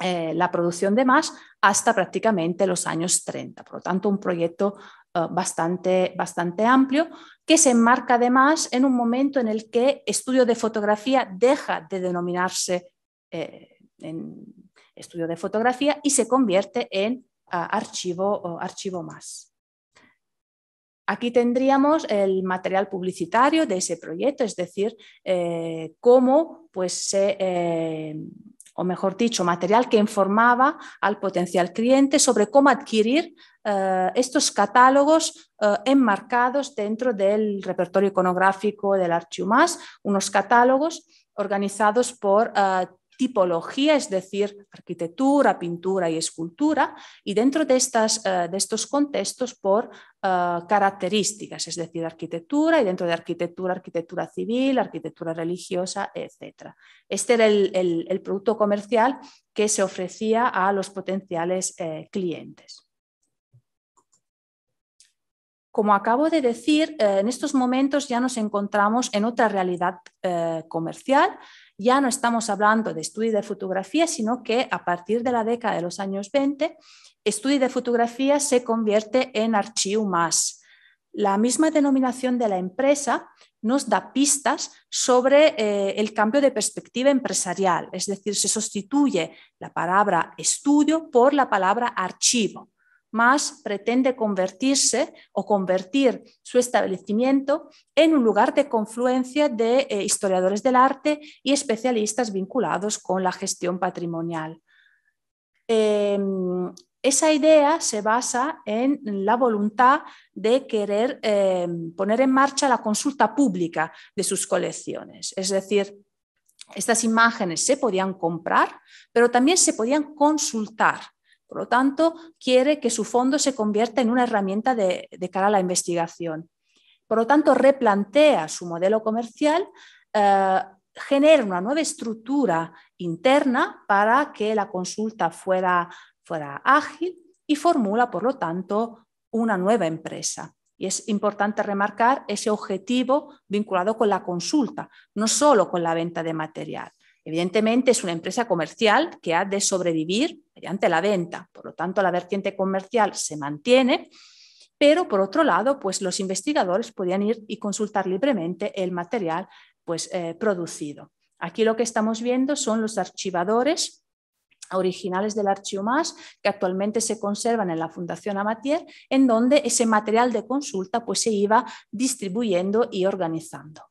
eh, la producción de más hasta prácticamente los años 30. Por lo tanto, un proyecto eh, bastante, bastante amplio que se enmarca además en un momento en el que estudio de fotografía deja de denominarse eh, estudio de fotografía y se convierte en archivo, archivo más. Aquí tendríamos el material publicitario de ese proyecto, es decir, cómo pues, se o mejor dicho, material que informaba al potencial cliente sobre cómo adquirir eh, estos catálogos eh, enmarcados dentro del repertorio iconográfico del Archiumas, unos catálogos organizados por eh, tipología, es decir, arquitectura, pintura y escultura, y dentro de, eh, estos contextos por eh, características, es decir, arquitectura y dentro de arquitectura, arquitectura civil, arquitectura religiosa, etc. Este era el, producto comercial que se ofrecía a los potenciales eh, clientes. Como acabo de decir, en estos momentos ya nos encontramos en otra realidad comercial ya no estamos hablando de estudio de fotografía, sino que a partir de la década de los años 20, estudio de fotografía se convierte en archivo más. La misma denominación de la empresa nos da pistas sobre eh, el cambio de perspectiva empresarial, es decir, se sustituye la palabra estudio por la palabra archivo más pretende convertirse o convertir su establecimiento en un lugar de confluencia de eh, historiadores del arte y especialistas vinculados con la gestión patrimonial. Em, esa idea se basa en la voluntad de querer em, poner en marcha la consulta pública de sus colecciones, es decir, estas imágenes se podían comprar, pero también se podían consultar por lo tanto, quiere que su fondo se convierta en una herramienta de, cara a la investigación. Por lo tanto, replantea su modelo comercial, eh, genera una nueva estructura interna para que la consulta fuera, fuera ágil y formula, por lo tanto, una nueva empresa. Y es importante remarcar ese objetivo vinculado con la consulta, no solo con la venta de material. Evidentemente es una empresa comercial que ha de sobrevivir mediante la venta, por lo tanto la vertiente comercial se mantiene, pero por otro lado, pues los investigadores podían ir y consultar libremente el material pues, eh, producido. Aquí lo que estamos viendo son los archivadores originales del archivo más que actualmente se conservan en la Fundación Amatier, en donde ese material de consulta pues, se iba distribuyendo y organizando.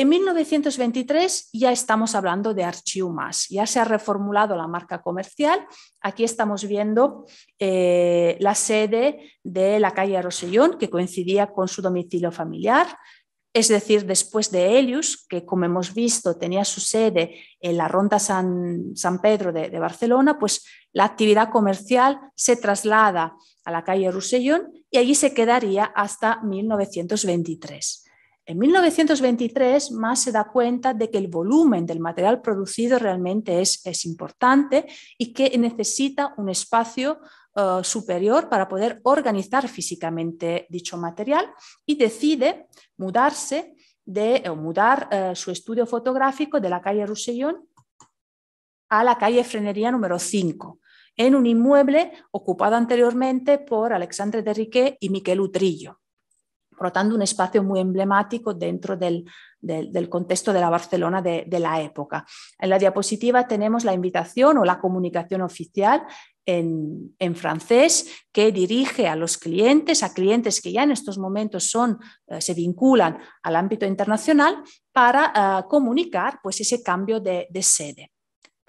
En 1923 ya estamos hablando de Archiumas, ya se ha reformulado la marca comercial. Aquí estamos viendo eh, la sede de la calle Rosellón, que coincidía con su domicilio familiar. Es decir, después de Helius, que como hemos visto tenía su sede en la Ronda San, Pedro de, de Barcelona, pues la actividad comercial se traslada a la calle Rosellón y allí se quedaría hasta 1923. En 1923, más se da cuenta de que el volumen del material producido realmente es, importante y que necesita un espacio eh, superior para poder organizar físicamente dicho material y decide mudarse de eh, mudar eh, su estudio fotográfico de la calle Roussillon a la calle Frenería número 5, en un inmueble ocupado anteriormente por Alexandre Riquet y Miquel Utrillo por un espacio muy emblemático dentro del, contexto de la Barcelona de, la época. En la diapositiva tenemos la invitación o la comunicación oficial en, francés que dirige a los clientes, a clientes que ya en estos momentos eh, se vinculan al ámbito internacional para eh, comunicar pues, ese cambio de sede.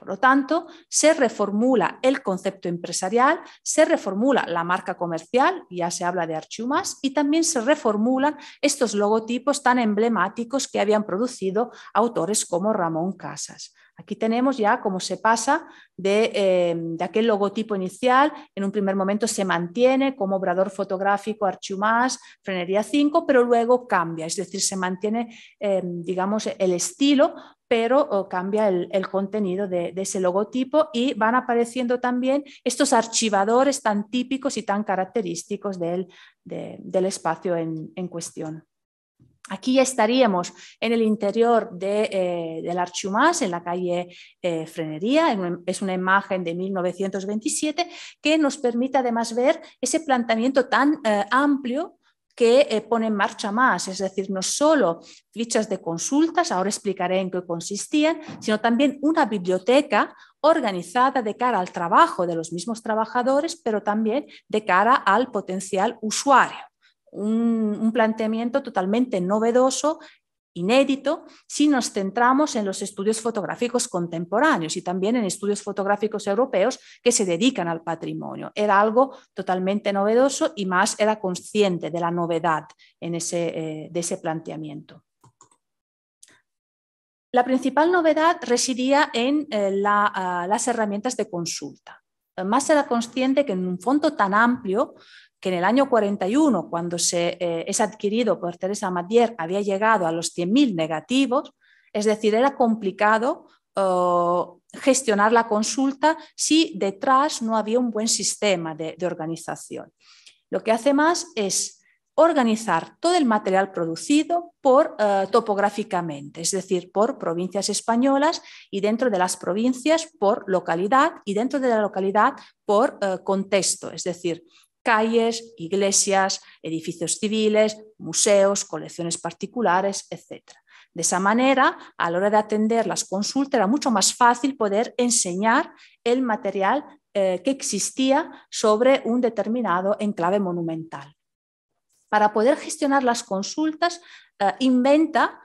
Por lo tanto, se reformula el concepto empresarial, se reformula la marca comercial, ya se habla de Archumas, y también se reformulan estos logotipos tan emblemáticos que habían producido autores como Ramón Casas. Aquí tenemos ya cómo se pasa de, eh, aquel logotipo inicial, en un primer momento se mantiene como obrador fotográfico Archumas, Frenería 5, pero luego cambia, es decir, se mantiene, eh, digamos, el estilo pero cambia el, contenido de, ese logotipo y van apareciendo también estos archivadores tan típicos y tan característicos del, espacio en, cuestión. Aquí ya estaríamos en el interior eh, del Archumas, en la calle eh, Frenería. es una imagen de 1927 que nos permite además ver ese planteamiento tan eh, amplio que eh, pone en marcha más, es decir, no solo fichas de consultas, ahora explicaré en qué consistían, sino también una biblioteca organizada de cara al trabajo de los mismos trabajadores, pero también de cara al potencial usuario. un, planteamiento totalmente novedoso inédito si nos centramos en los estudios fotográficos contemporáneos y también en estudios fotográficos europeos que se dedican al patrimonio. Era algo totalmente novedoso y más era consciente de la novedad en ese, eh, de ese planteamiento. La principal novedad residía en eh, ah, las herramientas de consulta. Más era consciente que en un fondo tan amplio que en el año 41, cuando se, eh, es adquirido por Teresa Matier, había llegado a los 100.000 negativos, es decir, era complicado gestionar la consulta si detrás no había un buen sistema de, organización. Lo que hace más es organizar todo el material producido por eh, topográficamente, es decir, por provincias españolas y dentro de las provincias por localidad y dentro de la localidad por eh, contexto, es decir, calles, iglesias, edificios civiles, museos, colecciones particulares, etc. De esa manera, a la hora de atender las consultas, era mucho más fácil poder enseñar el material eh, que existía sobre un determinado enclave monumental. Para poder gestionar las consultas, eh, inventa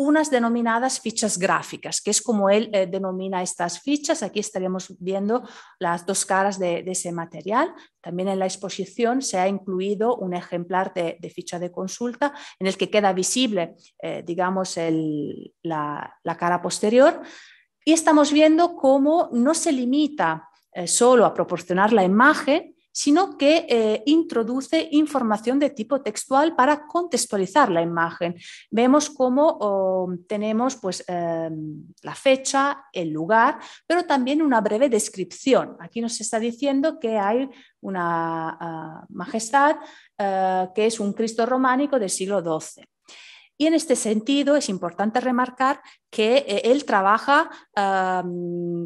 unas denominadas fichas gráficas, que es como él eh, denomina estas fichas. Aquí estaríamos viendo las dos caras de, ese material. También en la exposición se ha incluido un ejemplar de, ficha de consulta en el que queda visible, eh, digamos, la, cara posterior. Y estamos viendo cómo no se limita eh, solo a proporcionar la imagen, sino que eh, introduce información de tipo textual para contextualizar la imagen. Vemos cómo oh, tenemos pues, em, la fecha, el lugar, pero también una breve descripción. Aquí nos está diciendo que hay una ah, majestad eh, que es un Cristo románico del siglo XII. Y en este sentido es importante remarcar que eh, él trabaja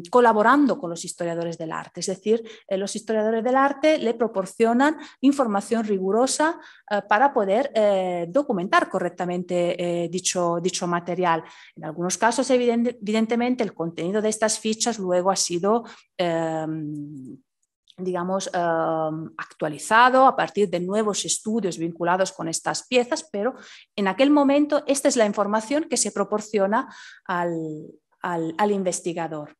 colaborando con los historiadores del arte, es decir, eh, los historiadores del arte le proporcionan información rigurosa eh, para poder documentar correctamente dicho, dicho, material. En algunos casos, evidentemente, el contenido de estas fichas luego ha sido em, digamos, em, actualizado a partir de nuevos estudios vinculados con estas piezas, pero en aquel momento esta es la información que se proporciona al investigador.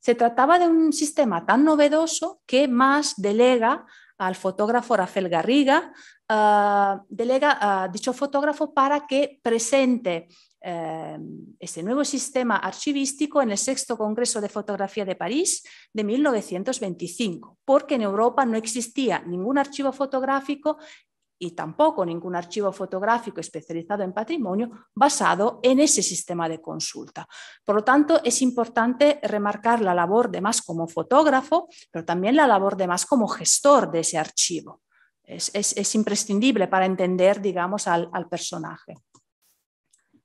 Se trataba de un sistema tan novedoso que más delega al fotógrafo Rafael Garriga, ah, delega a dicho fotógrafo para que presente ese eh, este nuevo sistema archivístico en el sexto Congreso de Fotografía de París de 1925, porque en Europa no existía ningún archivo fotográfico y tampoco ningún archivo fotográfico especializado en patrimonio basado en ese sistema de consulta. Por lo tanto, es importante remarcar la labor de más como fotógrafo, pero también la labor de más como gestor de ese archivo. Es, imprescindible para entender, digamos, al, personaje.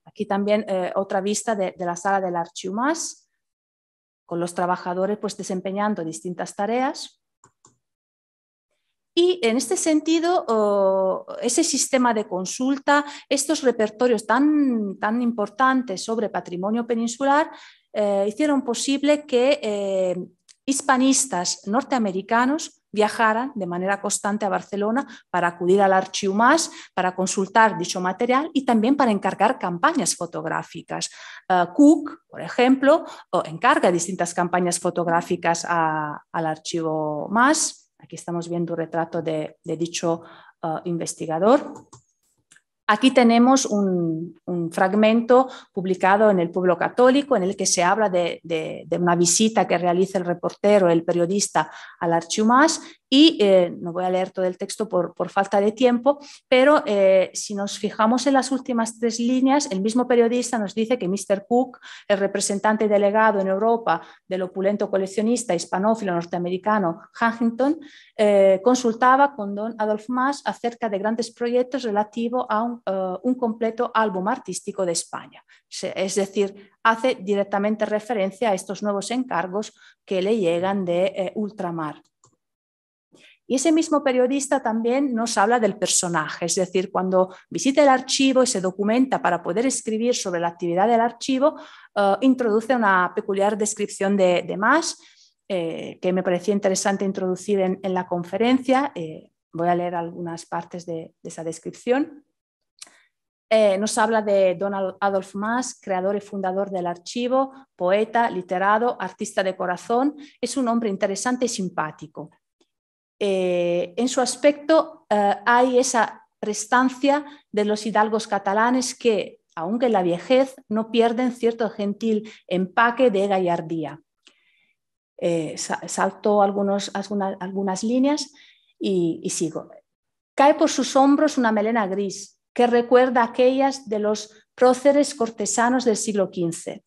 Aquí también eh, otra vista de, la sala del Archivo Más, con los trabajadores pues, desempeñando distintas tareas y en este sentido, ese sistema de consulta, estos repertorios tan, importantes sobre patrimonio peninsular, eh, hicieron posible que eh, hispanistas norteamericanos viajaran de manera constante a Barcelona para acudir al Archivo MAS, para consultar dicho material y también para encargar campañas fotográficas. Eh, Cook, por ejemplo, encarga distintas campañas fotográficas al Archivo MAS Aquí estamos viendo un retrato de, dicho ah, investigador. Aquí tenemos un, fragmento publicado en el Pueblo Católico en el que se habla de, una visita que realiza el reportero, el periodista al Archiumas y eh, no voy a leer todo el texto por, falta de tiempo, pero eh, si nos fijamos en las últimas tres líneas, el mismo periodista nos dice que Mr. Cook, el representante delegado en Europa del opulento coleccionista hispanófilo norteamericano Huntington, eh, consultaba con don Adolf Mas acerca de grandes proyectos relativos a un, completo álbum artístico de España. Es decir, hace directamente referencia a estos nuevos encargos que le llegan de ultramar. Y ese mismo periodista también nos habla del personaje, es decir, cuando visita el archivo y se documenta para poder escribir sobre la actividad del archivo, eh, introduce una peculiar descripción de, de eh, que me parecía interesante introducir en, la conferencia. Eh, voy a leer algunas partes de, esa descripción. nos habla de Donald Adolf Mas, creador y fundador del archivo, poeta, literado, artista de corazón. Es un hombre interesante y simpático. Eh, en su aspecto eh, hay esa restancia de los hidalgos catalanes que, aunque en la viejez, no pierden cierto gentil empaque de gallardía. Eh, salto algunas, líneas y, y sigo. Cae por sus hombros una melena gris que recuerda aquellas de los próceres cortesanos del siglo XV.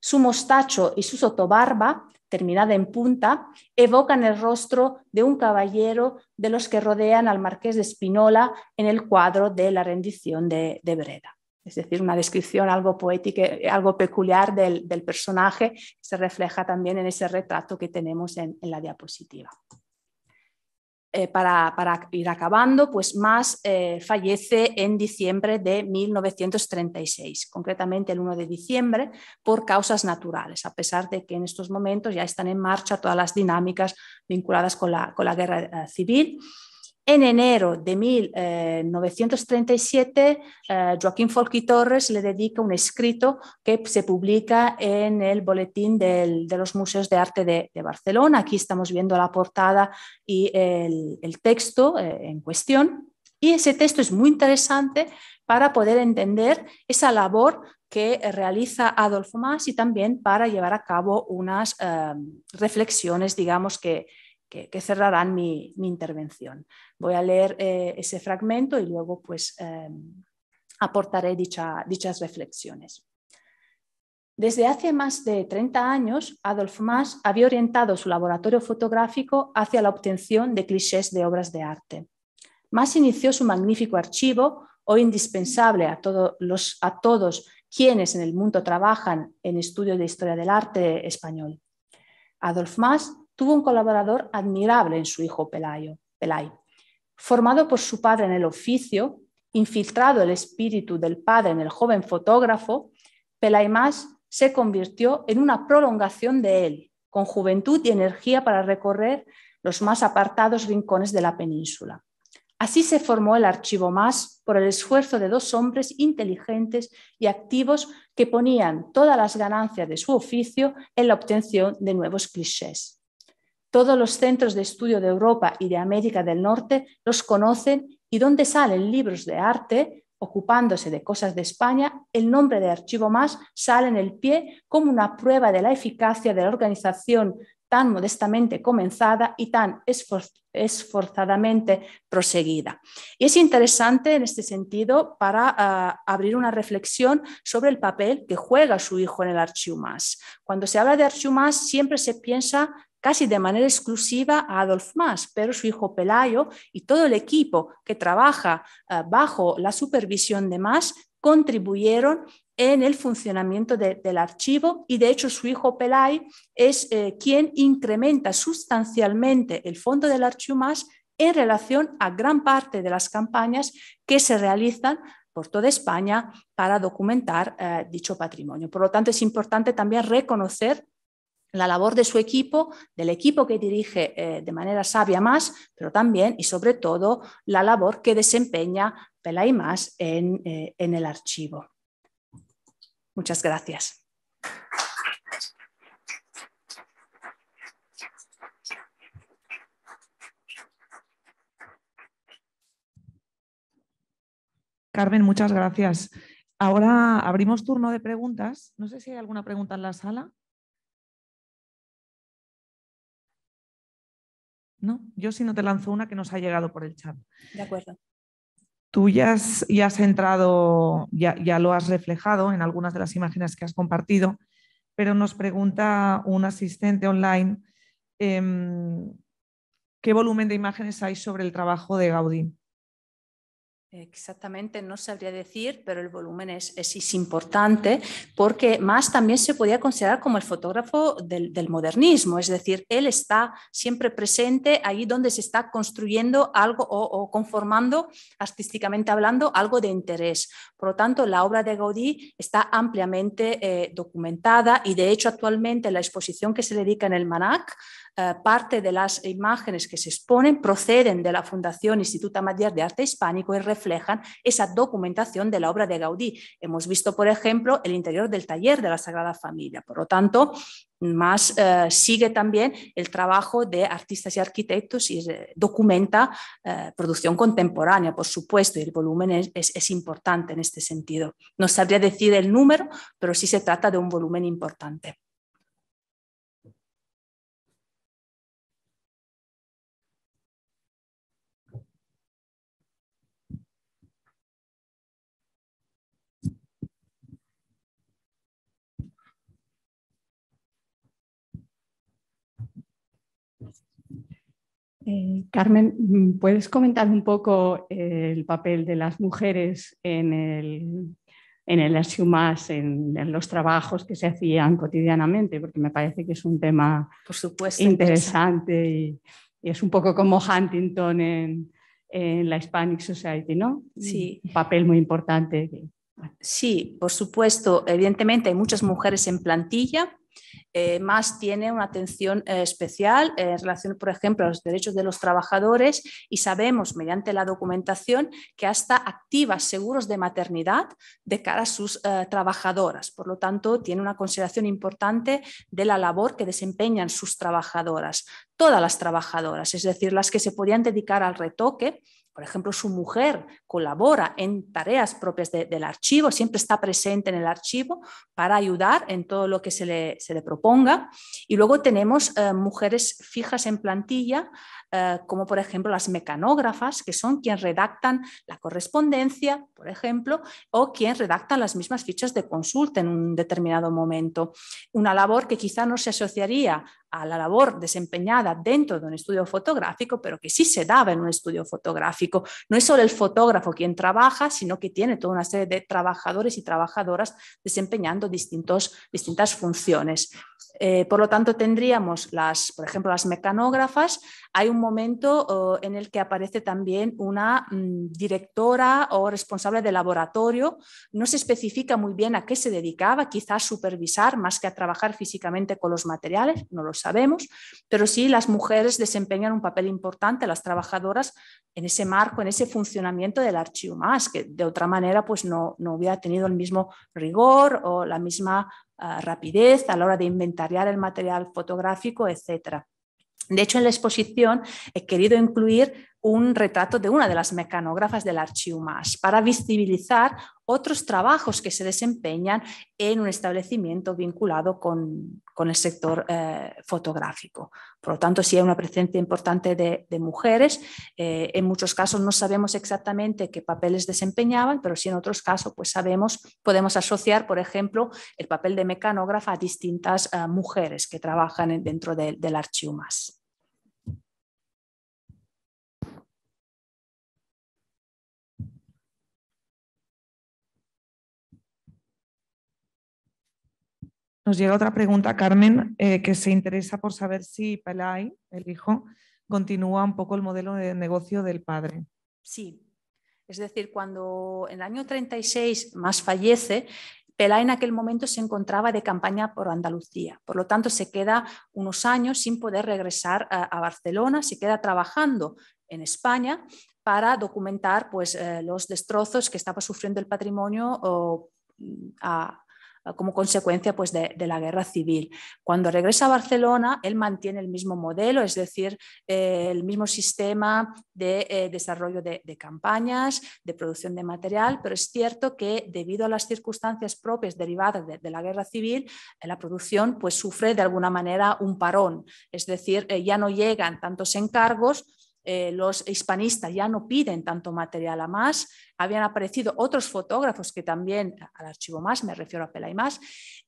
Su mostacho y su sotobarba terminada en punta, evocan el rostro de un caballero de los que rodean al marqués de Spinola en el cuadro de la rendición de, Breda. Es decir, una descripción algo poética, algo peculiar del, personaje, se refleja también en ese retrato que tenemos en la diapositiva. Eh, para, ir acabando, pues más eh, fallece en diciembre de 1936, concretamente el 1 de diciembre, por causas naturales, a pesar de que en estos momentos ya están en marcha todas las dinámicas vinculadas con la guerra eh, civil en enero de 1937, eh, eh, Joaquín Folqui Torres le dedica un escrito que se publica en el Boletín de los Museos de Arte de, Barcelona. Aquí estamos viendo la portada y el, texto eh, en cuestión. Y ese texto es muy interesante para poder entender esa labor que realiza Adolfo Mas y también para llevar a cabo unas reflexiones, digamos, que, que, cerrarán mi, intervención. Voy a leer eh, ese fragmento y luego pues em, aportaré dichas reflexiones. Desde hace más de 30 años, Adolf Mas había orientado su laboratorio fotográfico hacia la obtención de clichés de obras de arte. Mas inició su magnífico archivo, hoy indispensable a, a todos quienes en el mundo trabajan en estudio de historia del arte español. Adolf Mas tuvo un colaborador admirable en su hijo Pelayo, Pelay. Formado por su padre en el oficio, infiltrado el espíritu del padre en el joven fotógrafo, Pelay más se convirtió en una prolongación de él, con juventud y energía para recorrer los más apartados rincones de la península. Así se formó el archivo más por el esfuerzo de dos hombres inteligentes y activos que ponían todas las ganancias de su oficio en la obtención de nuevos clichés. Todos los centros de estudio de Europa y de América del Norte los conocen y donde salen libros de arte, ocupándose de cosas de España, el nombre de Archivo Más sale en el pie como una prueba de la eficacia de la organización tan modestamente comenzada y tan esforzadamente proseguida. Y es interesante en este sentido para ah, abrir una reflexión sobre el papel que juega su hijo en el Archivo Más. Cuando se habla de Archivo Más siempre se piensa casi de manera exclusiva a Adolf Mas, pero su hijo Pelayo y todo el equipo que trabaja eh, bajo la supervisión de Mas contribuyeron en el funcionamiento del archivo y de hecho su hijo Pelay es eh, quien incrementa sustancialmente el fondo del archivo más en relación a gran parte de las campañas que se realizan por toda España para documentar eh, dicho patrimonio. Por lo tanto, es importante también reconocer la labor de su equipo, del equipo que dirige eh, de manera sabia más, pero también y sobre todo la labor que desempeña Pelay más eh, en el archivo. Muchas gracias. Carmen, muchas gracias. Ahora abrimos turno de preguntas. No sé si hay alguna pregunta en la sala. Yo si no te lanzo una que nos ha llegado por el chat. De acuerdo. Tú ya has, entrado, ya, lo has reflejado en algunas de las imágenes que has compartido, pero nos pregunta un asistente online em, qué volumen de imágenes hay sobre el trabajo de Gaudí. Exactamente, no sabría decir, pero el volumen es, es, importante porque más también se podía considerar como el fotógrafo del, modernismo, es decir, él está siempre presente ahí donde se está construyendo algo o, conformando, artísticamente hablando, algo de interés. Por lo tanto, la obra de Gaudí está ampliamente eh, documentada y de hecho actualmente la exposición que se dedica en el MANAC eh, parte de las imágenes que se exponen proceden de la Fundación Instituto Madier de Arte Hispánico y reflejan esa documentación de la obra de Gaudí. Hemos visto, por ejemplo, el interior del taller de la Sagrada Familia. Por lo tanto, más eh, sigue también el trabajo de artistas y arquitectos y documenta eh, producción contemporánea, por supuesto, y el volumen es importante en este sentido. No sabría decir el número, pero sí se trata de un volumen importante. Eh, Carmen, mm, ¿puedes comentar un poco eh, el papel de las mujeres en el, en el Asiumas, en, en, los trabajos que se hacían cotidianamente? Porque me parece que es un tema Por supuesto, interesante, Y, es un poco como Huntington en, en la Hispanic Society, ¿no? Sí. Un papel muy importante. Sí, por supuesto. Evidentemente hay muchas mujeres en plantilla, eh, más tiene una atención eh, especial en relación, por ejemplo, a los derechos de los trabajadores y sabemos mediante la documentación que hasta activa seguros de maternidad de cara a sus eh, trabajadoras. Por lo tanto, tiene una consideración importante de la labor que desempeñan sus trabajadoras, todas las trabajadoras, es decir, las que se podían dedicar al retoque por ejemplo, su mujer colabora en tareas propias del archivo, siempre está presente en el archivo para ayudar en todo lo que se le, proponga. Y luego tenemos eh, mujeres fijas en plantilla, eh, como por ejemplo las mecanógrafas, que son quienes redactan la correspondencia, por ejemplo, o quienes redactan las mismas fichas de consulta en un determinado momento. Una labor que quizá no se asociaría a la labor desempeñada dentro de un estudio fotográfico, pero que sí se daba en un estudio fotográfico. No es solo el fotógrafo quien trabaja, sino que tiene toda una serie de trabajadores y trabajadoras desempeñando distintos, distintas funciones. Eh, por lo tanto, tendríamos las, por ejemplo, las mecanógrafas. Hay un momento oh, en el que aparece también una mm, directora o responsable de laboratorio. No se especifica muy bien a qué se dedicaba, quizás a supervisar más que a trabajar físicamente con los materiales, no lo sabemos, pero sí las mujeres desempeñan un papel importante, las trabajadoras, en ese marco, en ese funcionamiento del archivo más, que de otra manera pues no, no hubiera tenido el mismo rigor o la misma ah, rapidez a la hora de inventariar el material fotográfico, etc. De hecho, en la exposición he querido incluir un retrato de una de las mecanógrafas del archivo más para visibilizar otros trabajos que se desempeñan en un establecimiento vinculado con, con el sector eh, fotográfico. Por lo tanto, sí hay una presencia importante de, mujeres. Eh, en muchos casos no sabemos exactamente qué papeles desempeñaban, pero sí en otros casos pues sabemos, podemos asociar, por ejemplo, el papel de mecanógrafa a distintas eh, mujeres que trabajan dentro de, del archivo más. Nos llega otra pregunta, Carmen, eh, que se interesa por saber si Pelay, el hijo, continúa un poco el modelo de negocio del padre. Sí, es decir, cuando en el año 36 más fallece, Pelá en aquel momento se encontraba de campaña por Andalucía. Por lo tanto, se queda unos años sin poder regresar a, Barcelona, se queda trabajando en España para documentar pues, eh, los destrozos que estaba sufriendo el patrimonio o, mm, a, Ah, como consecuencia pues, de, la guerra civil. Cuando regresa a Barcelona, él mantiene el mismo modelo, es decir, eh, el mismo sistema de eh, desarrollo de, campañas, de producción de material, pero es cierto que debido a las circunstancias propias derivadas de, la guerra civil, eh, la producción pues, sufre de alguna manera un parón, es decir, ya no llegan tantos encargos eh, los hispanistas ya no piden tanto material a más, habían aparecido otros fotógrafos que también, al archivo más, me refiero a Pela y más,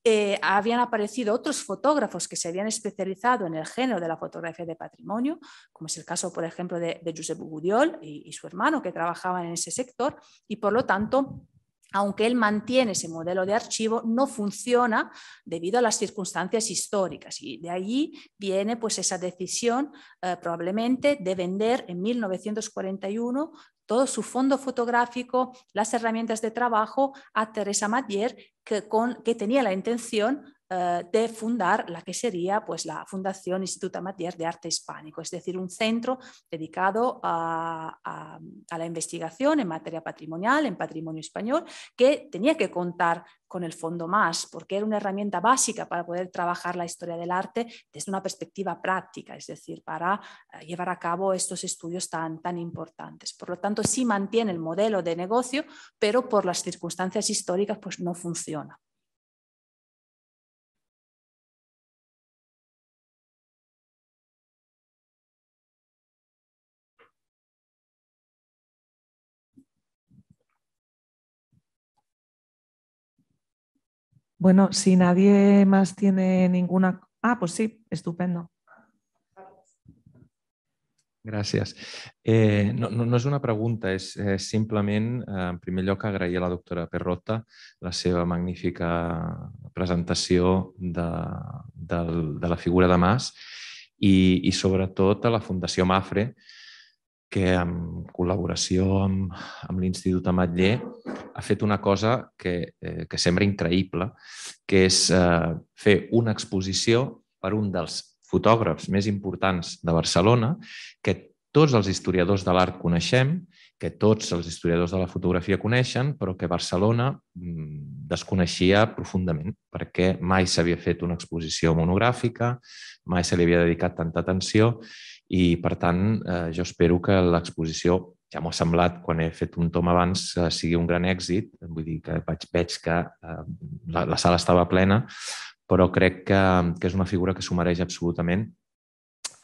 eh, habían aparecido otros fotógrafos que se habían especializado en el género de la fotografía de patrimonio, como es el caso, por ejemplo, de, Josep Giuseppe Gudiol y su hermano que trabajaban en ese sector, y por lo tanto, aunque él mantiene ese modelo de archivo, no funciona debido a las circunstancias históricas. Y de allí viene pues, esa decisión eh, probablemente de vender en 1941 todo su fondo fotográfico, las herramientas de trabajo a Teresa Madier, que, que tenía la intención eh, de fundar la que sería pues, la Fundación Instituto Matier de Arte Hispánico, es decir, un centro dedicado a, la investigación en materia patrimonial, en patrimonio español, que tenía que contar con el Fondo Más, porque era una herramienta básica para poder trabajar la historia del arte desde una perspectiva práctica, es decir, para eh, llevar a cabo estos estudios tan, importantes. Por lo tanto, sí mantiene el modelo de negocio, pero por las circunstancias históricas pues, no funciona. Bueno, si nadie más tiene ninguna... Ah, pues sí, estupendo. Gràcies. Eh, no, no, no és una pregunta, és és simplement, eh, en primer lloc, agrair a la doctora Perrota la seva magnífica presentació de, de, de la figura de Mas i, i sobretot a la Fundació Mafre, eh, que en col·laboració amb, amb l'Institut Ametller ha fet una cosa que, eh, que sembla increïble, que és eh, fer una exposició per un dels fotògrafs més importants de Barcelona, que tots els historiadors de l'art coneixem, que tots els historiadors de la fotografia coneixen, però que Barcelona mm, desconeixia profundament, perquè mai s'havia fet una exposició monogràfica, mai se li havia dedicat tanta atenció, i, per tant, eh, jo espero que l'exposició, ja m'ho ha semblat quan he fet un tom abans, eh, sigui un gran èxit. Vull dir que vaig, veig que eh, la, la sala estava plena, però crec que, que és una figura que s'ho mereix absolutament.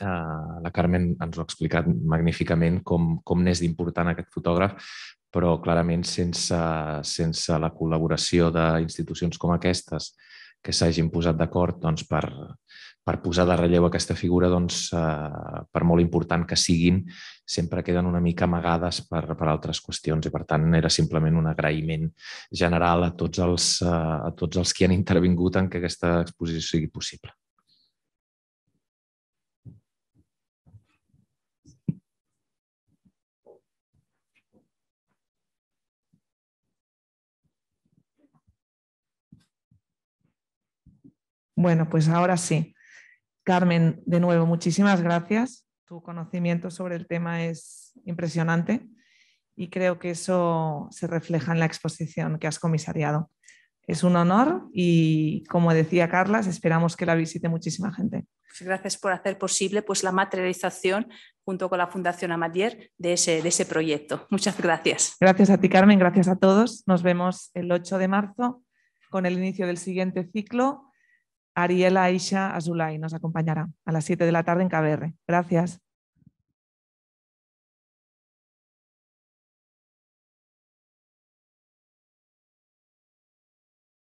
Eh, la Carmen ens ho ha explicat magníficament com, com n'és d'important aquest fotògraf, però clarament sense, sense la col·laboració d'institucions com aquestes que s'hagin posat d'acord doncs, per, per posar de relleu aquesta figura, doncs, eh, per molt important que siguin, sempre queden una mica amagades per, per altres qüestions i, per tant, era simplement un agraïment general a tots els, eh, a tots els que han intervingut en que aquesta exposició sigui possible. Bueno, pues ahora sí. Carmen, de nuevo, muchísimas gracias. Tu conocimiento sobre el tema es impresionante y creo que eso se refleja en la exposición que has comisariado. Es un honor y, como decía Carlas, esperamos que la visite muchísima gente. Pues gracias por hacer posible pues, la materialización junto con la Fundación Amadier de ese, de ese proyecto. Muchas gracias. Gracias a ti, Carmen. Gracias a todos. Nos vemos el 8 de marzo con el inicio del siguiente ciclo Ariela Aisha Azulay nos acompañará a las 7 de la tarde en KBR. Gracias.